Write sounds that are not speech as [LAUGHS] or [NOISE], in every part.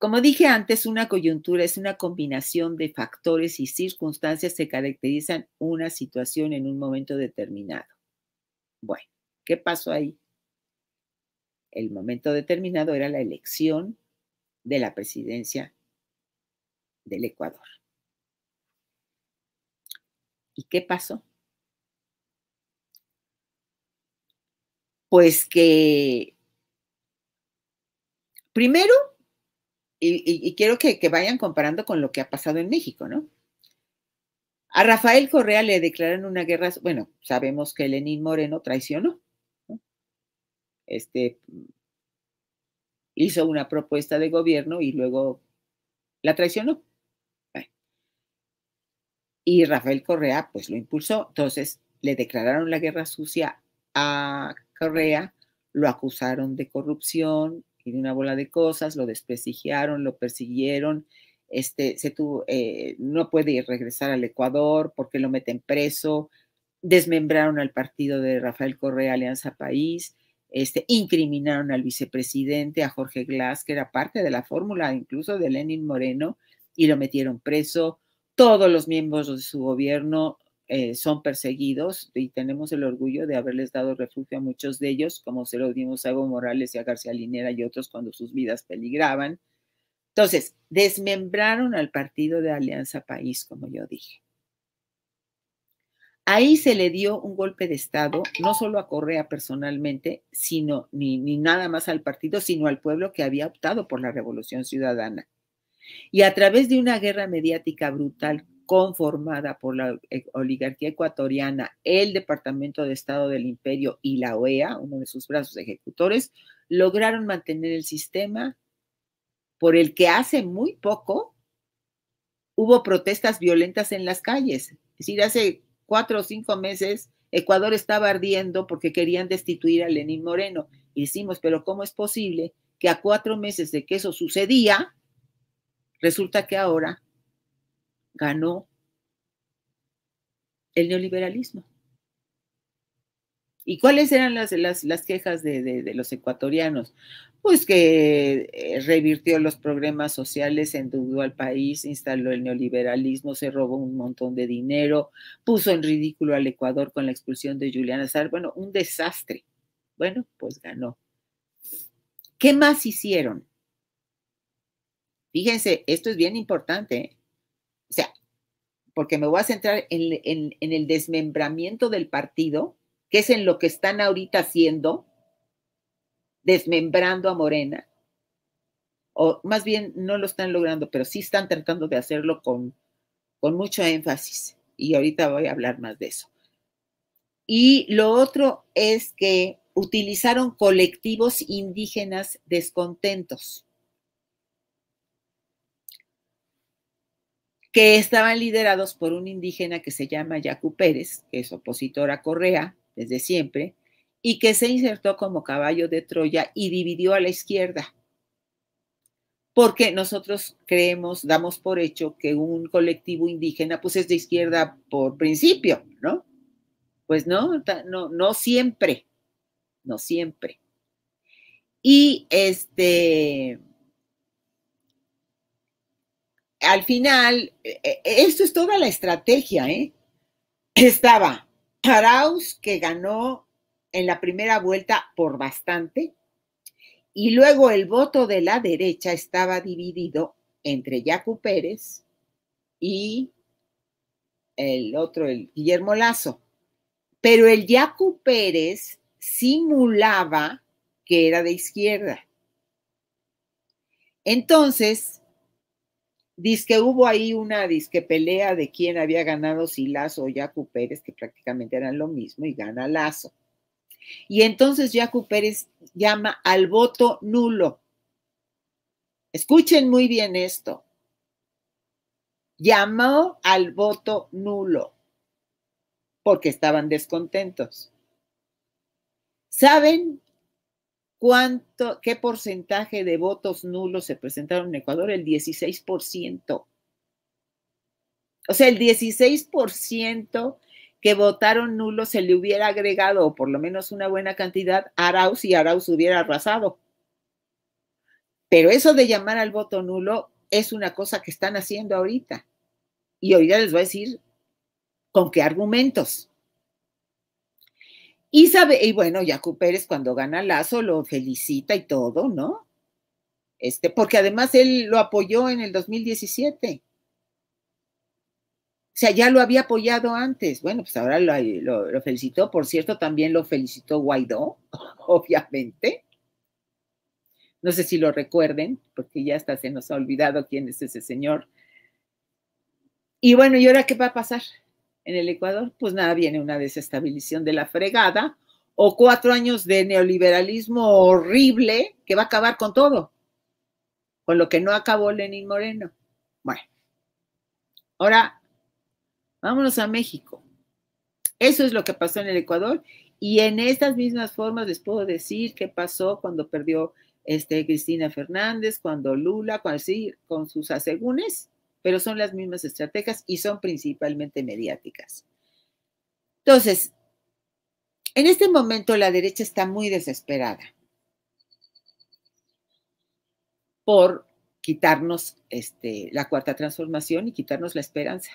Como dije antes, una coyuntura es una combinación de factores y circunstancias que caracterizan una situación en un momento determinado. Bueno, ¿qué pasó ahí? El momento determinado era la elección de la presidencia del Ecuador. ¿Y qué pasó? Pues que primero y, quiero que, vayan comparando con lo que ha pasado en México, ¿no? A Rafael Correa le declaran una guerra, bueno, sabemos que Lenín Moreno traicionó, este, hizo una propuesta de gobierno y luego la traicionó. Y Rafael Correa, pues lo impulsó, entonces le declararon la guerra sucia a Correa, lo acusaron de corrupción, y de una bola de cosas, lo desprestigiaron, lo persiguieron, este, se tuvo, eh, no puede regresar al Ecuador porque lo meten preso, desmembraron al partido de Rafael Correa Alianza País, este, incriminaron al vicepresidente, a Jorge Glass, que era parte de la fórmula incluso de Lenin Moreno, y lo metieron preso. Todos los miembros de su gobierno eh, son perseguidos y tenemos el orgullo de haberles dado refugio a muchos de ellos, como se lo dimos a Evo Morales y a García Linera y otros cuando sus vidas peligraban. Entonces, desmembraron al partido de Alianza País, como yo dije. Ahí se le dio un golpe de Estado, no solo a Correa personalmente, sino ni, ni nada más al partido, sino al pueblo que había optado por la revolución ciudadana. Y a través de una guerra mediática brutal conformada por la eh, oligarquía ecuatoriana, el Departamento de Estado del Imperio y la OEA, uno de sus brazos ejecutores, lograron mantener el sistema por el que hace muy poco hubo protestas violentas en las calles. Es decir, hace cuatro o cinco meses Ecuador estaba ardiendo porque querían destituir a Lenín Moreno. Y decimos, pero ¿cómo es posible que a cuatro meses de que eso sucedía, resulta que ahora ganó el neoliberalismo. ¿Y cuáles eran las, quejas de, los ecuatorianos? Pues que eh, revirtió los problemas sociales, endeudó al país, instaló el neoliberalismo, se robó un montón de dinero, puso en ridículo al Ecuador con la expulsión de Julián Azar. Bueno, un desastre. Bueno, pues ganó. ¿Qué más hicieron? Fíjense, esto es bien importante. ¿eh? o sea, porque me voy a centrar en, el desmembramiento del partido, que es en lo que están ahorita haciendo, desmembrando a Morena, o más bien no lo están logrando, pero sí están tratando de hacerlo con, con mucho énfasis. Y ahorita voy a hablar más de eso. Y lo otro es que utilizaron colectivos indígenas descontentos. que estaban liderados por un indígena que se llama Yacu Pérez, que es opositor a Correa desde siempre, y que se insertó como caballo de Troya y dividió a la izquierda. Porque nosotros creemos, damos por hecho que un colectivo indígena pues es de izquierda por principio, ¿no? Pues no, no, no siempre, no siempre. Y este, al final, e, e, esto es toda la estrategia, ¿eh? Estaba Arauz, que ganó en la primera vuelta por bastante, y luego el voto de la derecha estaba dividido entre Jacu Pérez y el otro, el Guillermo Lazo. Pero el Jacu Pérez simulaba que era de izquierda. Entonces, Dice hubo ahí una disque pelea de quién había ganado si Lazo o Yacu Pérez, que prácticamente eran lo mismo, y gana Lazo. Y entonces Yacu Pérez llama al voto nulo. Escuchen muy bien esto. Llamó al voto nulo porque estaban descontentos. ¿Saben ¿Cuánto, qué porcentaje de votos nulos se presentaron en Ecuador? El 16%. O sea, el 16% que votaron nulos se le hubiera agregado, o por lo menos una buena cantidad, a Arauz y Arauz hubiera arrasado. Pero eso de llamar al voto nulo es una cosa que están haciendo ahorita. Y hoy ya les voy a decir con qué argumentos. Y, y bueno, Yacu Pérez cuando gana Lazo lo felicita y todo, ¿no? Este, porque además él lo apoyó en el 2017. O sea, ya lo había apoyado antes. Bueno, pues ahora lo, felicitó. Por cierto, también lo felicitó Guaidó, [LAUGHS] obviamente. No sé si lo recuerden, porque ya hasta se nos ha olvidado quién es ese señor. Y bueno, ¿y ahora qué va a pasar? en el Ecuador, pues nada, viene una desestabilización de la fregada o cuatro años de neoliberalismo horrible que va a acabar con todo, con lo que no acabó Lenín Moreno. Bueno, ahora vámonos a México. Eso es lo que pasó en el Ecuador y en estas mismas formas les puedo decir qué pasó cuando perdió este, Cristina Fernández, cuando Lula, cuando, con sus asegúnes pero son las mismas estrategias y son principalmente mediáticas. Entonces, en este momento la derecha está muy desesperada por quitarnos este, la cuarta transformación y quitarnos la esperanza,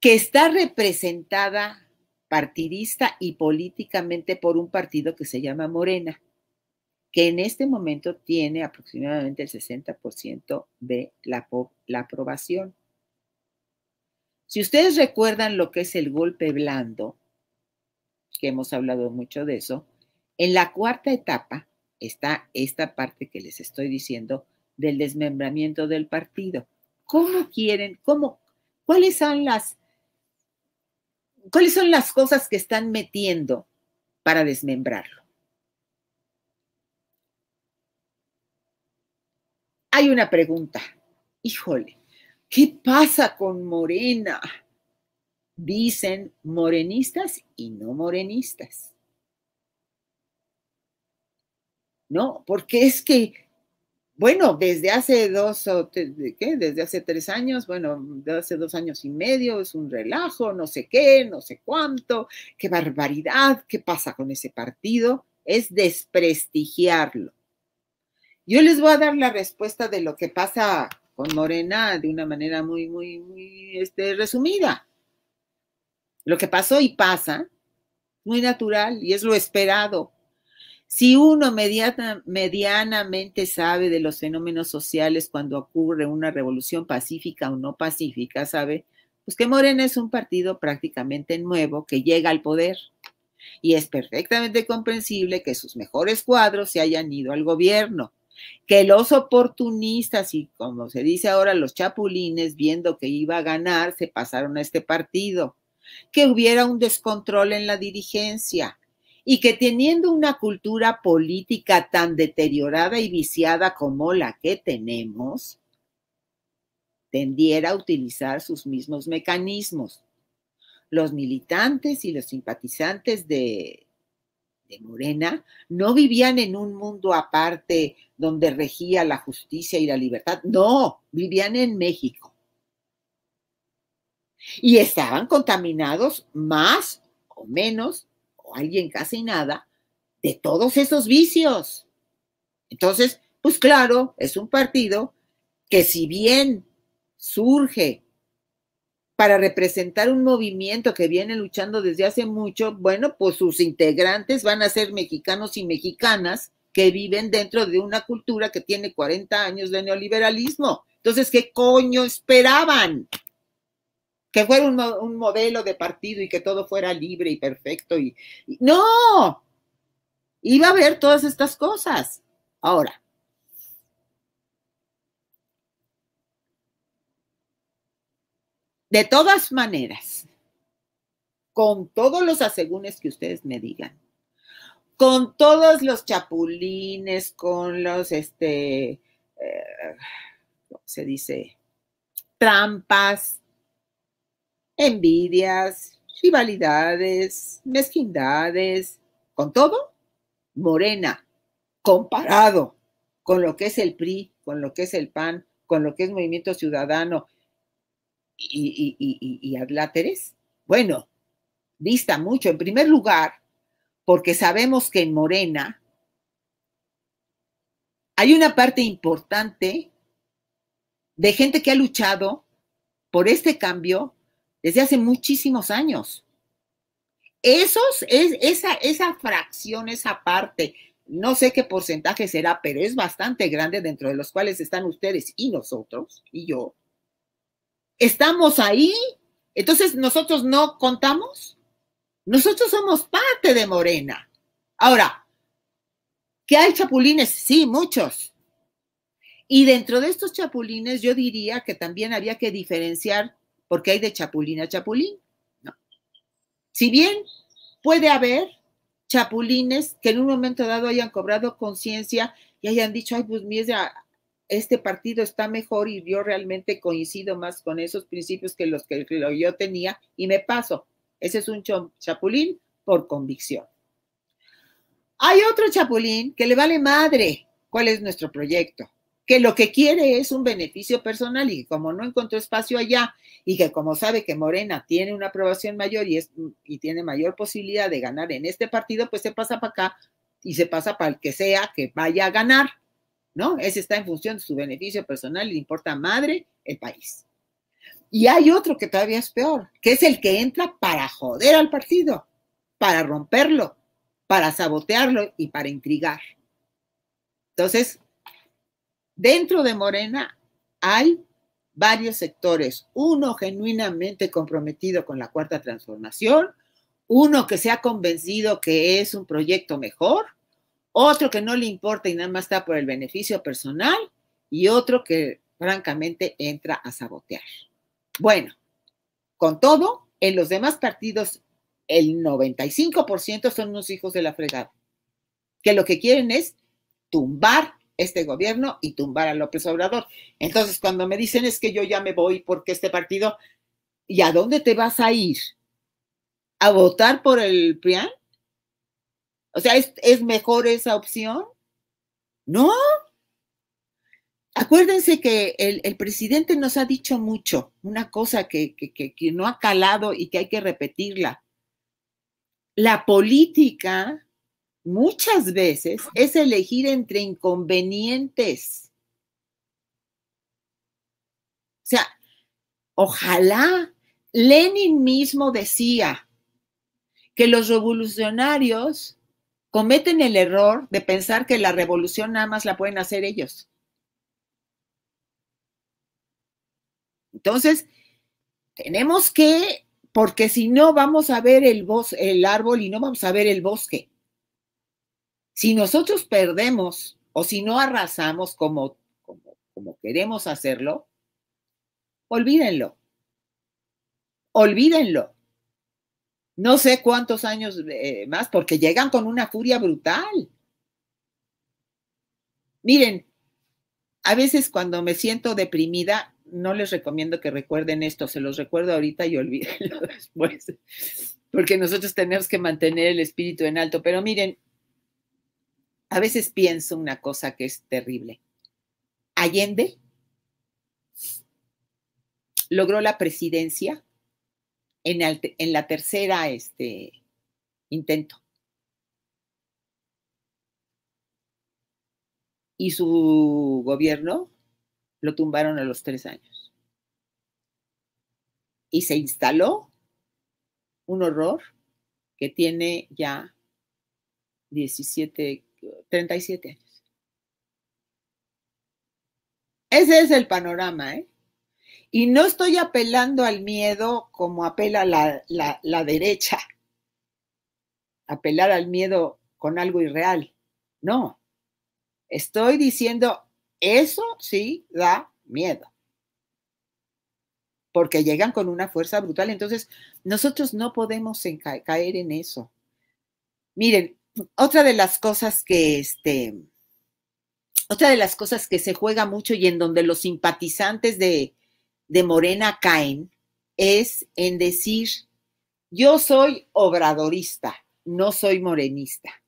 que está representada partidista y políticamente por un partido que se llama Morena que en este momento tiene aproximadamente el 60% de la, la aprobación. Si ustedes recuerdan lo que es el golpe blando, que hemos hablado mucho de eso, en la cuarta etapa está esta parte que les estoy diciendo del desmembramiento del partido. ¿Cómo quieren? ¿Cómo? ¿Cuáles son las, cuáles son las cosas que están metiendo para desmembrarlo? hay una pregunta. Híjole, ¿qué pasa con Morena? Dicen morenistas y no morenistas. No, porque es que, bueno, desde hace dos o ¿qué? desde hace tres años, bueno, desde hace dos años y medio es un relajo, no sé qué, no sé cuánto, qué barbaridad, qué pasa con ese partido, es desprestigiarlo. Yo les voy a dar la respuesta de lo que pasa con Morena de una manera muy, muy, muy este, resumida. Lo que pasó y pasa, muy natural y es lo esperado. Si uno medianamente sabe de los fenómenos sociales cuando ocurre una revolución pacífica o no pacífica, sabe, pues que Morena es un partido prácticamente nuevo que llega al poder. Y es perfectamente comprensible que sus mejores cuadros se hayan ido al gobierno que los oportunistas y como se dice ahora los chapulines, viendo que iba a ganar, se pasaron a este partido, que hubiera un descontrol en la dirigencia y que teniendo una cultura política tan deteriorada y viciada como la que tenemos, tendiera a utilizar sus mismos mecanismos. Los militantes y los simpatizantes de de Morena no vivían en un mundo aparte donde regía la justicia y la libertad. No, vivían en México. Y estaban contaminados más o menos, o alguien casi nada, de todos esos vicios. Entonces, pues claro, es un partido que si bien surge para representar un movimiento que viene luchando desde hace mucho, bueno, pues sus integrantes van a ser mexicanos y mexicanas que viven dentro de una cultura que tiene 40 años de neoliberalismo. Entonces, ¿qué coño esperaban? Que fuera un, modelo de partido y que todo fuera libre y perfecto. Y, no, iba a haber todas estas cosas. Ahora, De todas maneras, con todos los asegúnes que ustedes me digan, con todos los chapulines, con los, este, eh, se dice? Trampas, envidias, rivalidades, mezquindades, con todo, Morena, comparado con lo que es el PRI, con lo que es el PAN, con lo que es Movimiento Ciudadano y, y, y, Bueno, dista mucho. En primer lugar, porque sabemos que en Morena hay una parte importante de gente que ha luchado por este cambio desde hace muchísimos años. Esos, es, esa, esa fracción, esa parte, no sé qué porcentaje será, pero es bastante grande dentro de los cuales están ustedes y nosotros y yo, estamos ahí, entonces nosotros no contamos. Nosotros somos parte de Morena. Ahora, ¿qué hay chapulines? Sí, muchos. Y dentro de estos chapulines yo diría que también había que diferenciar porque hay de chapulín a chapulín. No. Si bien puede haber chapulines que en un momento dado hayan cobrado conciencia y hayan dicho, ay, pues mi este partido está mejor y yo realmente coincido más con esos principios que los que, yo tenía y me paso. Ese es un chapulín por convicción. Hay otro chapulín que le vale madre cuál es nuestro proyecto, que lo que quiere es un beneficio personal y como no encontró espacio allá y que como sabe que Morena tiene una aprobación mayor y, es, y tiene mayor posibilidad de ganar en este partido, pues se pasa para acá y se pasa para el que sea que vaya a ganar. ¿no? Ese está en función de su beneficio personal y le importa madre el país. Y hay otro que todavía es peor, que es el que entra para joder al partido, para romperlo, para sabotearlo y para intrigar. Entonces, dentro de Morena hay varios sectores, uno genuinamente comprometido con la cuarta transformación, uno que se ha convencido que es un proyecto mejor, otro que no le importa y nada más está por el beneficio personal, y otro que francamente entra a sabotear. Bueno, con todo, en los demás partidos, el 95% son unos hijos de la fregada, que lo que quieren es tumbar este gobierno y tumbar a López Obrador. Entonces, cuando me dicen es que yo ya me voy porque este partido, ¿y a dónde te vas a ir? ¿A votar por el PRIAN? O sea, ¿es, mejor esa opción? No. Acuérdense que el, presidente nos ha dicho mucho, una cosa que, que no ha calado y que hay que repetirla. La política muchas veces es elegir entre inconvenientes. O sea, ojalá Lenin mismo decía que los revolucionarios cometen el error de pensar que la revolución nada más la pueden hacer ellos. Entonces, tenemos que, porque si no vamos a ver el, bos el árbol y no vamos a ver el bosque. Si nosotros perdemos o si no arrasamos como, como queremos hacerlo, olvídenlo. Olvídenlo no sé cuántos años eh, más, porque llegan con una furia brutal. Miren, a veces cuando me siento deprimida, no les recomiendo que recuerden esto, se los recuerdo ahorita y [LAUGHS] olvídenlo después, porque nosotros tenemos que mantener el espíritu en alto. Pero miren, a veces pienso una cosa que es terrible. Allende logró la presidencia en, la tercera este, intento. Y su gobierno lo tumbaron a los tres años. Y se instaló un horror que tiene ya 17, 37 años. Ese es el panorama, ¿eh? Y no estoy apelando al miedo como apela la, derecha, apelar al miedo con algo irreal. No, estoy diciendo, eso sí da miedo, porque llegan con una fuerza brutal. Entonces, nosotros no podemos caer en eso. Miren, otra de las cosas que este, otra de las cosas que se juega mucho y en donde los simpatizantes de, de Morena Caen es en decir, yo soy obradorista, no soy morenista.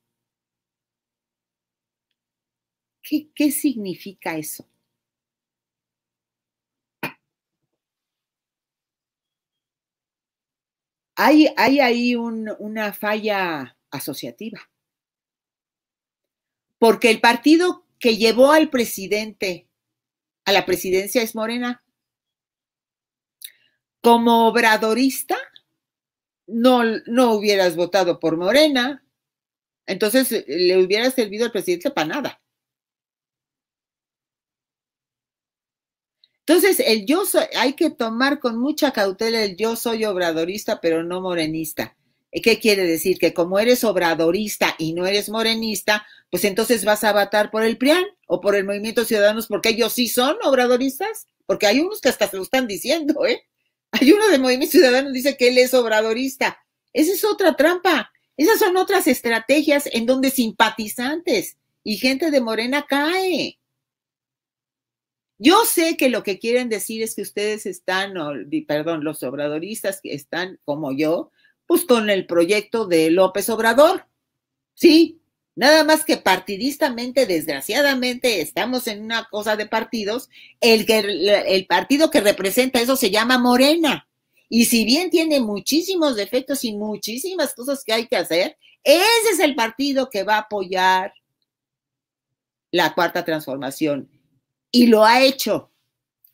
¿Qué, significa eso? Hay, hay ahí una falla asociativa. Porque el partido que llevó al presidente a la presidencia es Morena como obradorista, no, no hubieras votado por Morena, entonces eh, le hubiera servido al presidente para nada. Entonces, el yo hay que tomar con mucha cautela el yo soy obradorista, pero no morenista. ¿Qué quiere decir? Que como eres obradorista y no eres morenista, pues entonces vas a votar por el PRIAN o por el Movimiento Ciudadanos, porque ellos sí son obradoristas, porque hay unos que hasta se lo están diciendo, ¿eh? Hay uno de Movimiento Ciudadano que dice que él es obradorista. Esa es otra trampa. Esas son otras estrategias en donde simpatizantes y gente de Morena cae. Yo sé que lo que quieren decir es que ustedes están, perdón, los obradoristas que están como yo, pues con el proyecto de López Obrador. Sí, Nada más que partidistamente, desgraciadamente, estamos en una cosa de partidos. El, el partido que representa eso se llama Morena. Y si bien tiene muchísimos defectos y muchísimas cosas que hay que hacer, ese es el partido que va a apoyar la cuarta transformación. Y lo ha hecho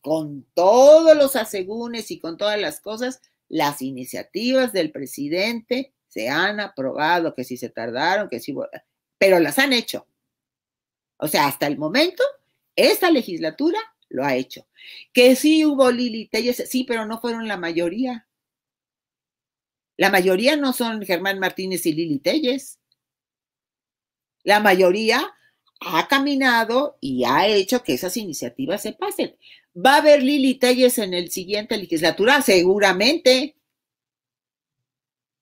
con todos los asegúnes y con todas las cosas. Las iniciativas del presidente se han aprobado, que si se tardaron, que si pero las han hecho. O sea, hasta el momento, esta legislatura lo ha hecho. Que sí hubo Lili Telles, sí, pero no fueron la mayoría. La mayoría no son Germán Martínez y Lili Telles. La mayoría ha caminado y ha hecho que esas iniciativas se pasen. ¿Va a haber Lili Telles en el siguiente legislatura? Seguramente.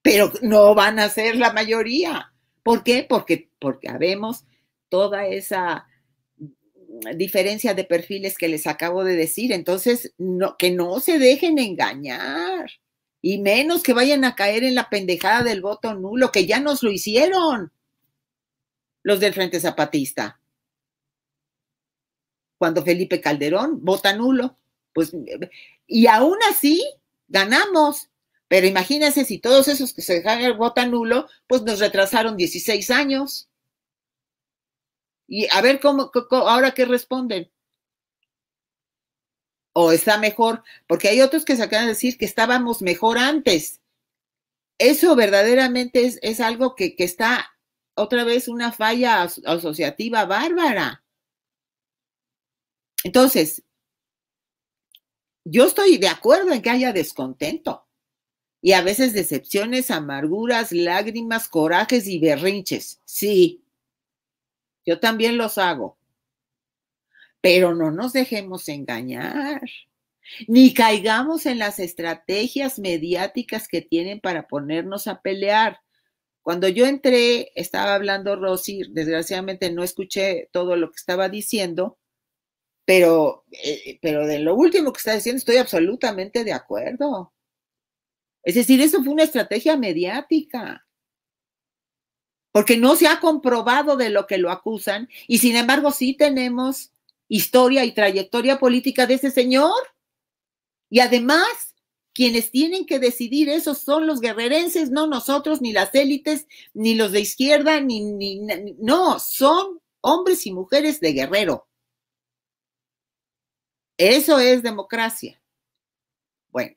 Pero no van a ser la mayoría. ¿Por qué? Porque, porque habemos toda esa diferencia de perfiles que les acabo de decir. Entonces, no, que no se dejen engañar. Y menos que vayan a caer en la pendejada del voto nulo, que ya nos lo hicieron los del Frente Zapatista. Cuando Felipe Calderón vota nulo, pues, y aún así ganamos. Pero imagínense si todos esos que se dejaron el voto nulo, pues nos retrasaron 16 años. Y a ver cómo, ahora qué responden. O está mejor, porque hay otros que se acaban de decir que estábamos mejor antes. Eso verdaderamente es, algo que, está otra vez una falla asociativa bárbara. Entonces, yo estoy de acuerdo en que haya descontento y a veces decepciones, amarguras, lágrimas, corajes y berrinches. Sí, yo también los hago. Pero no nos dejemos engañar, ni caigamos en las estrategias mediáticas que tienen para ponernos a pelear. Cuando yo entré, estaba hablando Rosy, desgraciadamente no escuché todo lo que estaba diciendo, pero, eh, pero de lo último que está diciendo estoy absolutamente de acuerdo. Es decir, eso fue una estrategia mediática, porque no se ha comprobado de lo que lo acusan y sin embargo sí tenemos historia y trayectoria política de ese señor. Y además, quienes tienen que decidir eso son los guerrerenses, no nosotros, ni las élites, ni los de izquierda, ni, ni no, son hombres y mujeres de guerrero. Eso es democracia. Bueno,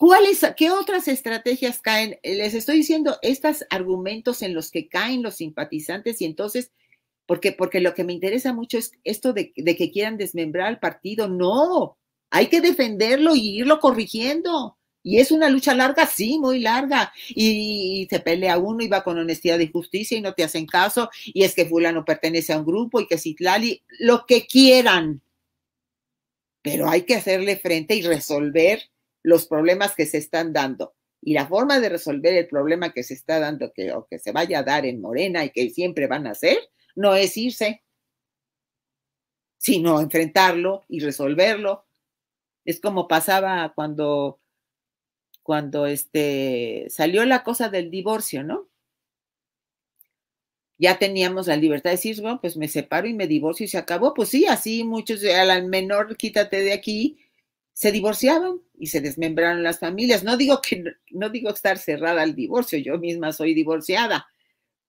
¿Cuáles, qué otras estrategias caen? Les estoy diciendo estos argumentos en los que caen los simpatizantes y entonces, porque, porque lo que me interesa mucho es esto de, que quieran desmembrar el partido. No, hay que defenderlo y irlo corrigiendo. Y es una lucha larga, sí, muy larga. Y, se pelea uno y va con honestidad y justicia y no te hacen caso. Y es que fulano pertenece a un grupo y que Citlali, lo que quieran. Pero hay que hacerle frente y resolver los problemas que se están dando. Y la forma de resolver el problema que se está dando que, o que se vaya a dar en Morena y que siempre van a hacer, no es irse, sino enfrentarlo y resolverlo. Es como pasaba cuando, cuando este, salió la cosa del divorcio, ¿no? Ya teníamos la libertad de decir, bueno, pues me separo y me divorcio y se acabó. Pues sí, así muchos, al menor quítate de aquí se divorciaban y se desmembraron las familias. No digo que no digo estar cerrada al divorcio, yo misma soy divorciada,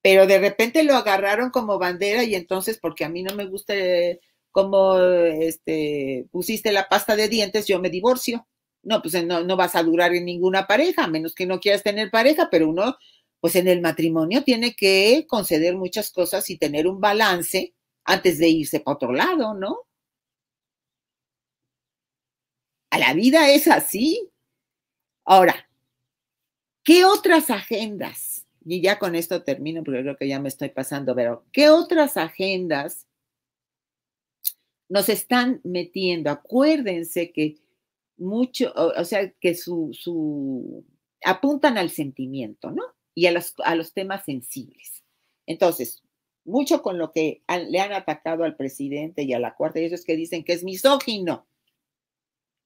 pero de repente lo agarraron como bandera y entonces porque a mí no me gusta eh, cómo este, pusiste la pasta de dientes, yo me divorcio. No, pues eh, no, no vas a durar en ninguna pareja, a menos que no quieras tener pareja, pero uno, pues en el matrimonio tiene que conceder muchas cosas y tener un balance antes de irse para otro lado, ¿no? A la vida es así. Ahora, ¿qué otras agendas? Y ya con esto termino porque creo que ya me estoy pasando, pero ¿qué otras agendas nos están metiendo? Acuérdense que mucho, o, sea, que su, su apuntan al sentimiento, ¿no? Y a los, temas sensibles. Entonces, mucho con lo que le han atacado al presidente y a la cuarta, y eso es que dicen que es misógino.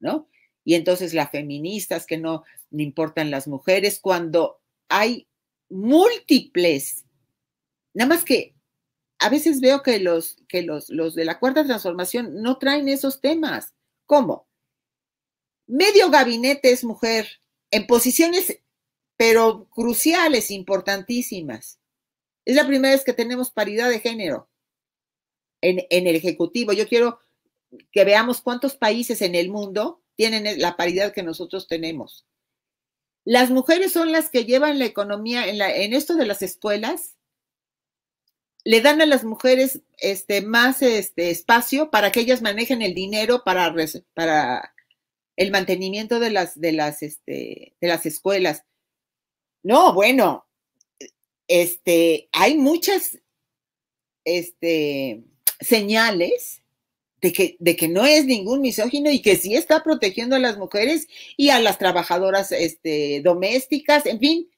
¿no? Y entonces las feministas que no importan las mujeres, cuando hay múltiples, nada más que a veces veo que los, que los, los de la cuarta transformación no traen esos temas. ¿Cómo? Medio gabinete es mujer, en posiciones, pero cruciales, importantísimas. Es la primera vez que tenemos paridad de género en el Ejecutivo. Yo quiero que veamos cuántos países en el mundo tienen e, la paridad que nosotros tenemos. Las mujeres son las que llevan la economía en, esto de las escuelas, le dan a las mujeres este, más este, espacio para que ellas manejen el dinero para, para el mantenimiento de las, de, las, este, de las escuelas. No, bueno, este, hay muchas este, señales de que, no es ningún misógino y que sí está protegiendo a las mujeres y a las trabajadoras este, domésticas, en fin,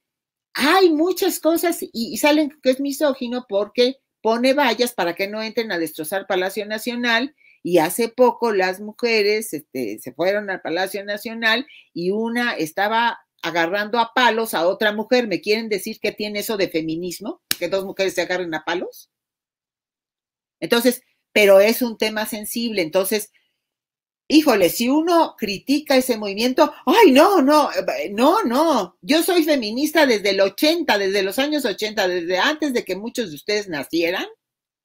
hay muchas cosas y, salen que es misógino porque pone vallas para que no entren a destrozar Palacio Nacional y hace poco las mujeres este, se fueron al Palacio Nacional y una estaba agarrando a palos a otra mujer. ¿Me quieren decir que tiene eso de feminismo? Que dos mujeres se agarren a palos. Entonces, pero es un tema sensible. Entonces, híjole, si uno critica ese movimiento, ay, no, no, eh, no, no, yo soy feminista desde el 80, desde los años 80, desde antes de que muchos de ustedes nacieran.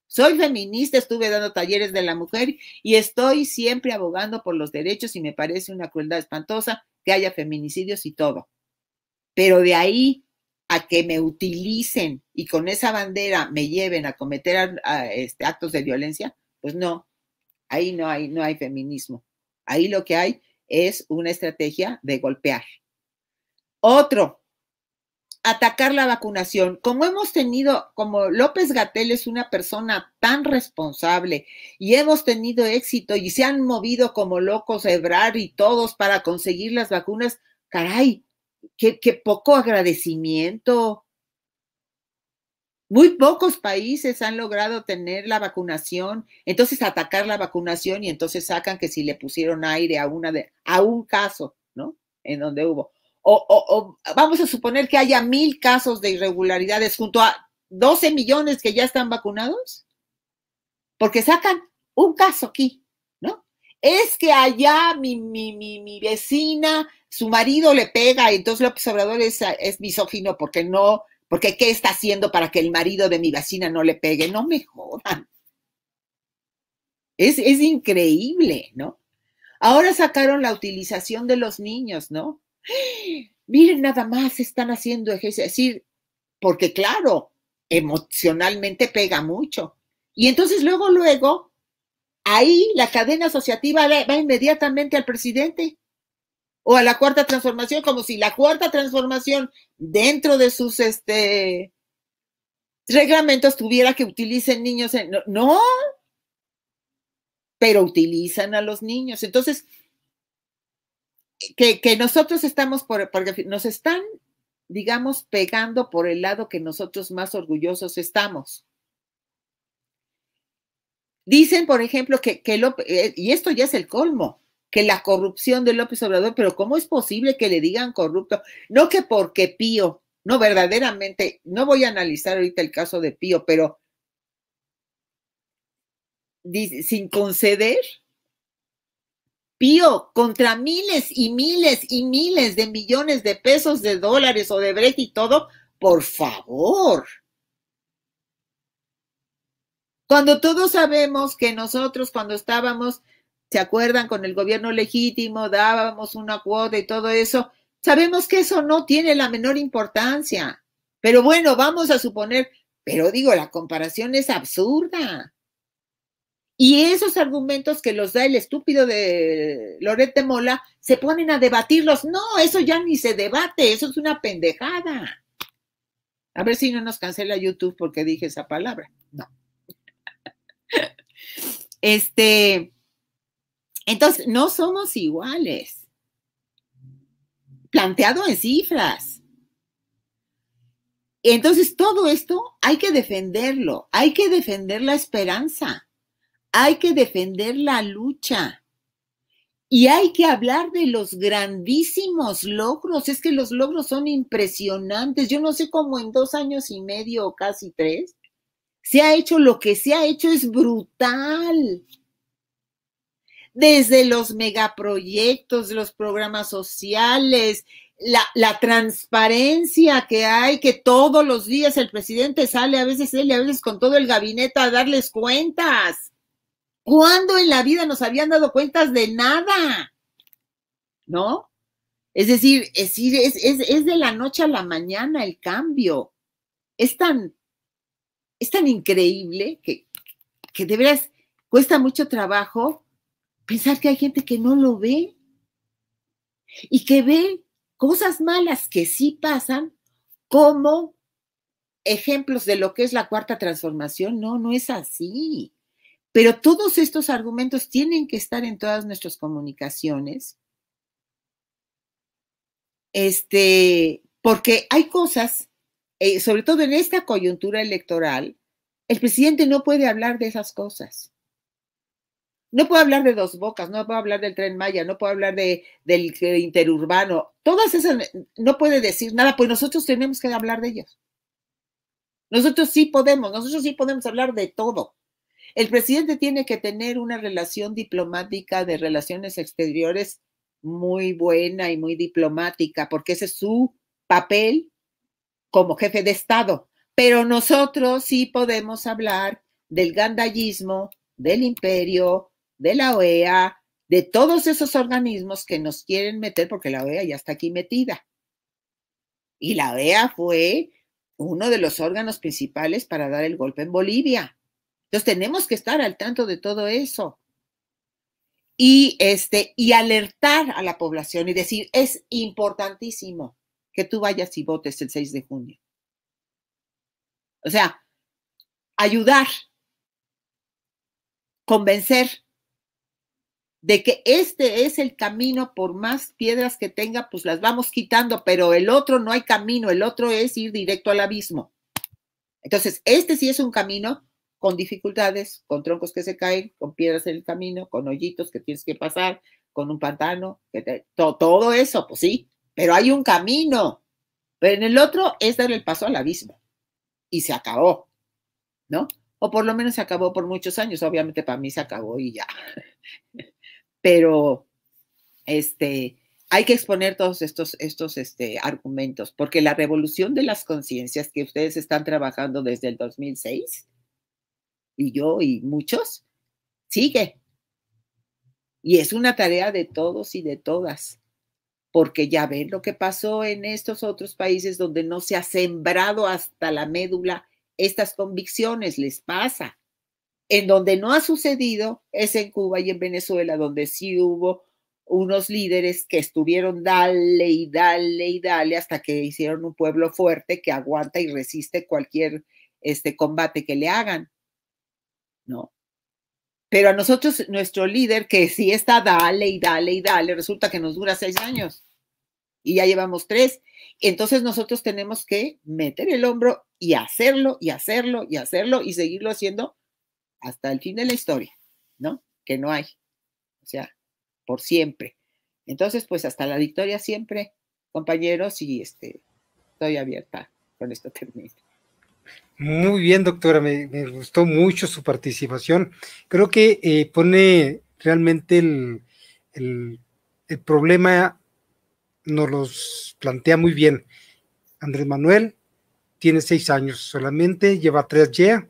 Soy feminista, estuve dando talleres de la mujer y estoy siempre abogando por los derechos y me parece una crueldad espantosa que haya feminicidios y todo. Pero de ahí a que me utilicen y con esa bandera me lleven a cometer este, actos de violencia, pues no, ahí no hay, no hay feminismo. Ahí lo que hay es una estrategia de golpear. Otro, atacar la vacunación. Como hemos tenido, como López Gatel es una persona tan responsable y hemos tenido éxito y se han movido como locos Ebrar y todos para conseguir las vacunas, caray, qué poco agradecimiento, muy pocos países han logrado tener la vacunación, entonces atacar la vacunación y entonces sacan que si le pusieron aire a una de, a un caso, ¿no? En donde hubo. O, vamos a suponer que haya mil casos de irregularidades junto a 12 millones que ya están vacunados, porque sacan un caso aquí, ¿no? Es que allá mi, mi, mi, mi vecina, su marido le pega, y entonces López Obrador es, es misógino porque no porque ¿qué está haciendo para que el marido de mi vecina no le pegue? No me jodan. Es, es increíble, ¿no? Ahora sacaron la utilización de los niños, ¿no? Miren, nada más están haciendo ejercicio. Es decir, porque claro, emocionalmente pega mucho. Y entonces luego, luego, ahí la cadena asociativa va inmediatamente al presidente o a la cuarta transformación, como si la cuarta transformación dentro de sus este, reglamentos tuviera que utilicen niños. En, no, pero utilizan a los niños. Entonces, que, nosotros estamos, por, porque nos están, digamos, pegando por el lado que nosotros más orgullosos estamos. Dicen, por ejemplo, que, eh, y esto ya es el colmo, que la corrupción de López Obrador, pero ¿cómo es posible que le digan corrupto? No que porque Pío, no verdaderamente, no voy a analizar ahorita el caso de Pío, pero sin conceder, Pío contra miles y miles y miles de millones de pesos de dólares o de Brete y todo, por favor. Cuando todos sabemos que nosotros cuando estábamos ¿se acuerdan? Con el gobierno legítimo dábamos una cuota y todo eso. Sabemos que eso no tiene la menor importancia. Pero bueno, vamos a suponer, pero digo, la comparación es absurda. Y esos argumentos que los da el estúpido de Lorete Mola se ponen a debatirlos. No, eso ya ni se debate, eso es una pendejada. A ver si no nos cancela YouTube porque dije esa palabra. No. [LAUGHS] Este, entonces, no somos iguales. Planteado en cifras. Entonces, todo esto hay que defenderlo, hay que defender la esperanza, hay que defender la lucha y hay que hablar de los grandísimos logros. Es que los logros son impresionantes. Yo no sé cómo en dos años y medio o casi tres se ha hecho lo que se ha hecho, es brutal desde los megaproyectos, los programas sociales, la, transparencia que hay, que todos los días el presidente sale, a veces él y a veces con todo el gabinete a darles cuentas. ¿Cuándo en la vida nos habían dado cuentas de nada? ¿No? Es decir, es, es, de la noche a la mañana el cambio. Es tan, es tan increíble que, que de veras cuesta mucho trabajo Pensar que hay gente que no lo ve y que ve cosas malas que sí pasan como ejemplos de lo que es la cuarta transformación. No, no es así. Pero todos estos argumentos tienen que estar en todas nuestras comunicaciones. Este, porque hay cosas, eh, sobre todo en esta coyuntura electoral, el presidente no puede hablar de esas cosas no puedo hablar de Dos Bocas, no puedo hablar del Tren Maya, no puedo hablar de, del interurbano. Todas esas, no puede decir nada, pues nosotros tenemos que hablar de ellos. Nosotros sí podemos, nosotros sí podemos hablar de todo. El presidente tiene que tener una relación diplomática de relaciones exteriores muy buena y muy diplomática, porque ese es su papel como jefe de Estado. Pero nosotros sí podemos hablar del gandallismo, del imperio, de la OEA, de todos esos organismos que nos quieren meter, porque la OEA ya está aquí metida. Y la OEA fue uno de los órganos principales para dar el golpe en Bolivia. Entonces tenemos que estar al tanto de todo eso. Y, este, y alertar a la población y decir, es importantísimo que tú vayas y votes el 6 de junio. O sea, ayudar, convencer, de que este es el camino, por más piedras que tenga, pues las vamos quitando, pero el otro no hay camino, el otro es ir directo al abismo. Entonces, este sí es un camino con dificultades, con troncos que se caen, con piedras en el camino, con hoyitos que tienes que pasar, con un pantano, que todo, todo eso, pues sí, pero hay un camino. Pero en el otro es dar el paso al abismo. Y se acabó, ¿no? O por lo menos se acabó por muchos años. Obviamente para mí se acabó y ya. [LAUGHS] pero este, hay que exponer todos estos, estos este, argumentos, porque la revolución de las conciencias que ustedes están trabajando desde el 2006, y yo y muchos, sigue. Y es una tarea de todos y de todas, porque ya ven lo que pasó en estos otros países donde no se ha sembrado hasta la médula estas convicciones, les pasa. En donde no ha sucedido es en Cuba y en Venezuela, donde sí hubo unos líderes que estuvieron dale y dale y dale hasta que hicieron un pueblo fuerte que aguanta y resiste cualquier este combate que le hagan. No. Pero a nosotros, nuestro líder, que sí está dale y dale y dale, resulta que nos dura seis años y ya llevamos tres. Entonces nosotros tenemos que meter el hombro y hacerlo y hacerlo y hacerlo y seguirlo haciendo hasta el fin de la historia, ¿no? Que no hay, o sea, por siempre. Entonces, pues hasta la victoria siempre, compañeros, y este, estoy abierta. Con esto termino. Muy bien, doctora, me, gustó mucho su participación. Creo que eh, pone realmente el, problema, nos los plantea muy bien. Andrés Manuel tiene seis años solamente, lleva tres ya,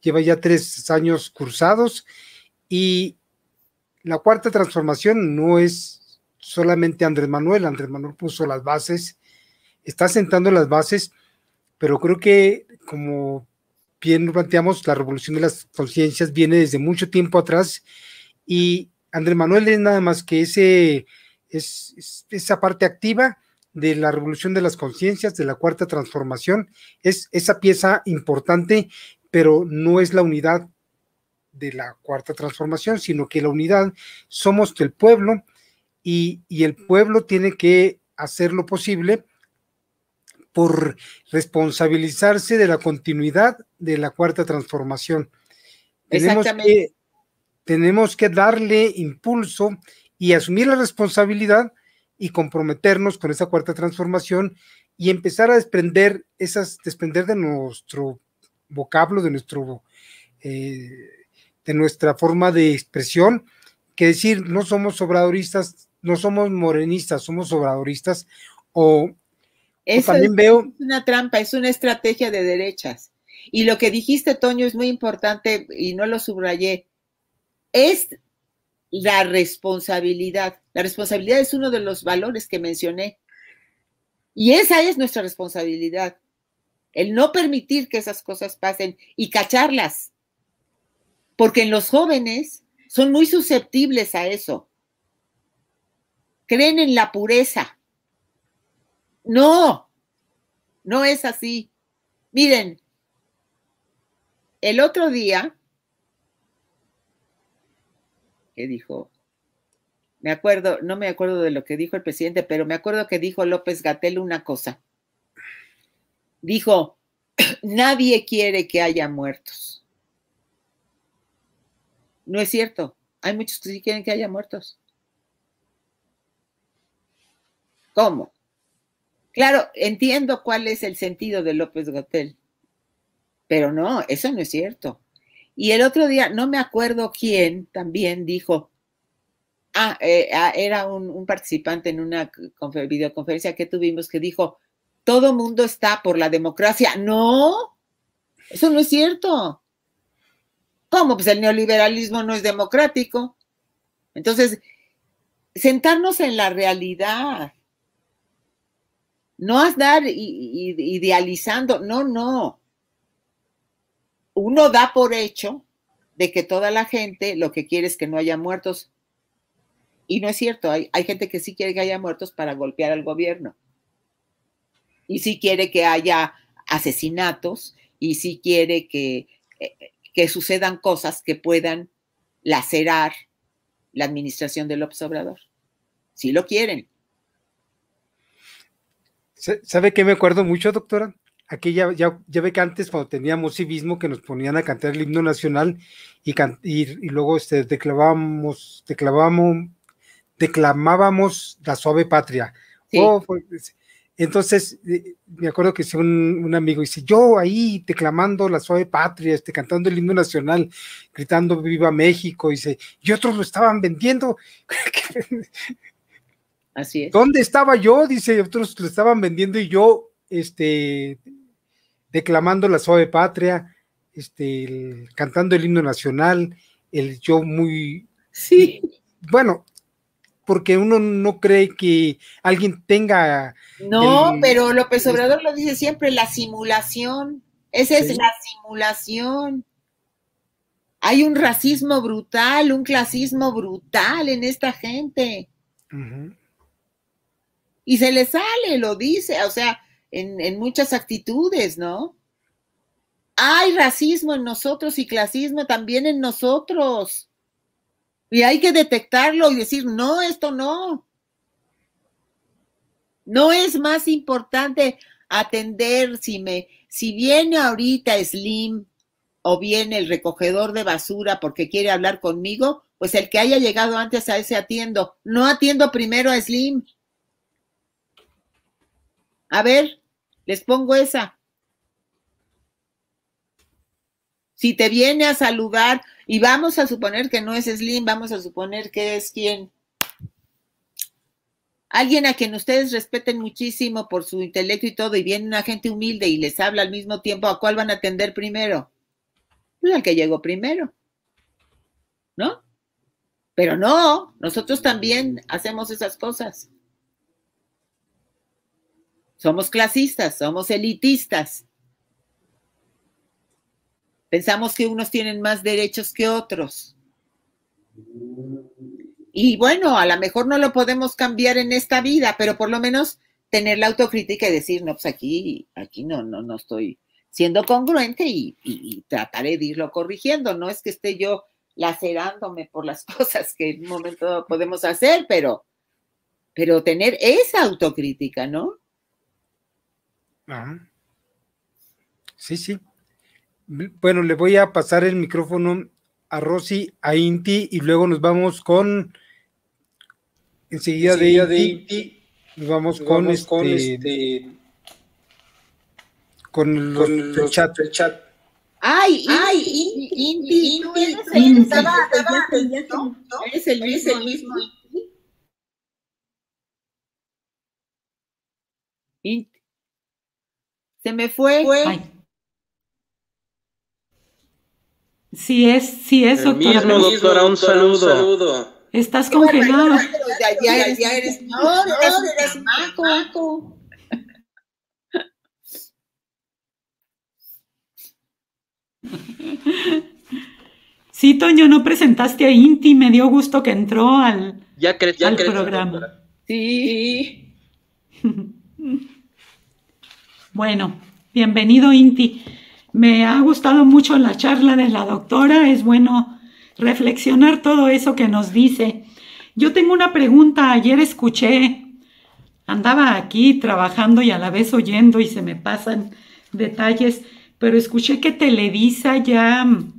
lleva ya tres años cursados y la cuarta transformación no es solamente Andrés Manuel, Andrés Manuel puso las bases, está sentando las bases, pero creo que como bien planteamos, la revolución de las conciencias viene desde mucho tiempo atrás y Andrés Manuel es nada más que ese, es, esa parte activa de la revolución de las conciencias, de la cuarta transformación, es esa pieza importante pero no es la unidad de la cuarta transformación, sino que la unidad somos el pueblo y, el pueblo tiene que hacer lo posible por responsabilizarse de la continuidad de la cuarta transformación. Exactamente. Tenemos que, darle impulso y asumir la responsabilidad y comprometernos con esa cuarta transformación y empezar a desprender esas desprender de nuestro vocablo, de nuestro eh, de nuestra forma de expresión, que decir no somos obradoristas, no somos morenistas, somos obradoristas, o, también veo. Es una trampa, es una estrategia de derechas. Y lo que dijiste, Toño, es muy importante y no lo subrayé. Es la responsabilidad. La responsabilidad es uno de los valores que mencioné. Y esa es nuestra responsabilidad el no permitir que esas cosas pasen y cacharlas, porque en los jóvenes son muy susceptibles a eso. Creen en la pureza. No, no es así. Miren, el otro día, ¿qué dijo? Me acuerdo, no me acuerdo de lo que dijo el presidente, pero me acuerdo que dijo López Gatel una cosa dijo, [CLEARS THROAT] nadie quiere que haya muertos. No es cierto. Hay muchos que sí quieren que haya muertos. ¿Cómo? Claro, entiendo cuál es el sentido de López Gotel, pero no, eso no es cierto. Y el otro día, no me acuerdo quién también dijo, ah, eh, ah era un, participante en una videoconferencia que tuvimos que dijo, todo mundo está por la democracia. No, eso no es cierto. ¿Cómo? Pues el neoliberalismo no es democrático. Entonces, sentarnos en la realidad, no andar idealizando, no, no. Uno da por hecho de que toda la gente lo que quiere es que no haya muertos. Y no es cierto, hay, hay gente que sí quiere que haya muertos para golpear al gobierno y sí quiere que haya asesinatos y si quiere que, eh, que sucedan cosas que puedan lacerar la administración del observador. Obrador. lo quieren. ¿Sabe qué me acuerdo mucho, doctora? Aquí ya, ve que antes cuando teníamos civismo que nos ponían a cantar el himno nacional y, y, luego este, declamábamos, declamábamos, la suave patria. Sí. Oh, pues, entonces, eh, me acuerdo que un, un amigo dice, yo ahí declamando la suave patria, este, cantando el himno nacional, gritando viva México, dice, y otros lo estaban vendiendo. [LAUGHS] Así es. ¿Dónde estaba yo? Dice, otros lo estaban vendiendo y yo, este, declamando la suave patria, este, cantando el himno nacional, el yo muy... Sí. Bueno, porque uno no cree que alguien tenga. No, pero López Obrador lo dice siempre, la simulación. Esa es la simulación. Hay un racismo brutal, un clasismo brutal en esta gente. Y se le sale, lo dice, o sea, en muchas actitudes, ¿no? Hay racismo en nosotros y clasismo también en nosotros. Y hay que detectarlo y decir, no, esto no. No es más importante atender si me, si viene ahorita Slim o viene el recogedor de basura porque quiere hablar conmigo, pues el que haya llegado antes a ese atiendo. No atiendo primero a Slim. A ver, les pongo esa. Si te viene a saludar y vamos a suponer que no es Slim, vamos a suponer que es quien. Alguien a quien ustedes respeten muchísimo por su intelecto y todo, y viene una gente humilde y les habla al mismo tiempo, ¿a cuál van a atender primero? Pues al que llegó primero. ¿No? Pero no, nosotros también hacemos esas cosas. Somos clasistas, somos elitistas. Pensamos que unos tienen más derechos que otros. Y bueno, a lo mejor no lo podemos cambiar en esta vida, pero por lo menos tener la autocrítica y decir, no, pues aquí, aquí no, no, no estoy siendo congruente y, trataré de irlo corrigiendo. No es que esté yo lacerándome por las [LAUGHS] cosas que en un momento podemos hacer, pero, pero tener esa autocrítica, ¿no? Sí, sí. Bueno, le voy a pasar el micrófono a Rosy, a Inti, y luego nos vamos con. Enseguida, de, Inti, de, Inti, nos vamos, con, este, este con, chat. El chat. Ay, ay, Inti, Inti, Inti, mismo. Inti. Se me fue. Sí es, sí es, el Mismo, doctora, un saludo. Estás congelado. Ya, ya, ya eres, no, no, eres maco, Sí, Toño, no presentaste a Inti, me dio gusto que entró al, ya programa. Sí. [LAUGHS] bueno, bienvenido Inti. Me ha gustado mucho la charla de la doctora, es bueno reflexionar todo eso que nos dice. Yo tengo una pregunta, ayer escuché, andaba aquí trabajando y a la vez oyendo y se me pasan detalles, pero escuché que Televisa ya mm,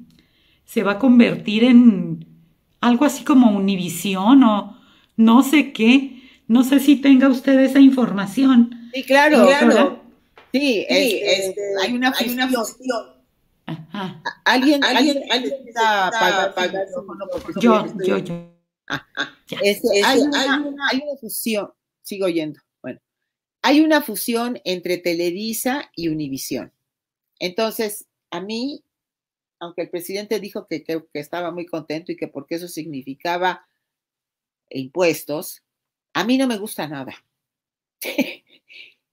se va a convertir en algo así como Univisión o no sé qué. No sé si tenga usted esa información. Sí, claro, claro. Sí, este, hay una fusión. ¿Alguien, alguien, alguien está pagando. yo, yo, yo, hay, este, una, fusión, sigo oyendo. Bueno, hay una fusión entre Televisa y Univisión. Entonces, a mí, aunque el presidente dijo que, que estaba muy contento y que porque eso significaba impuestos, a mí no me gusta nada. [LAUGHS]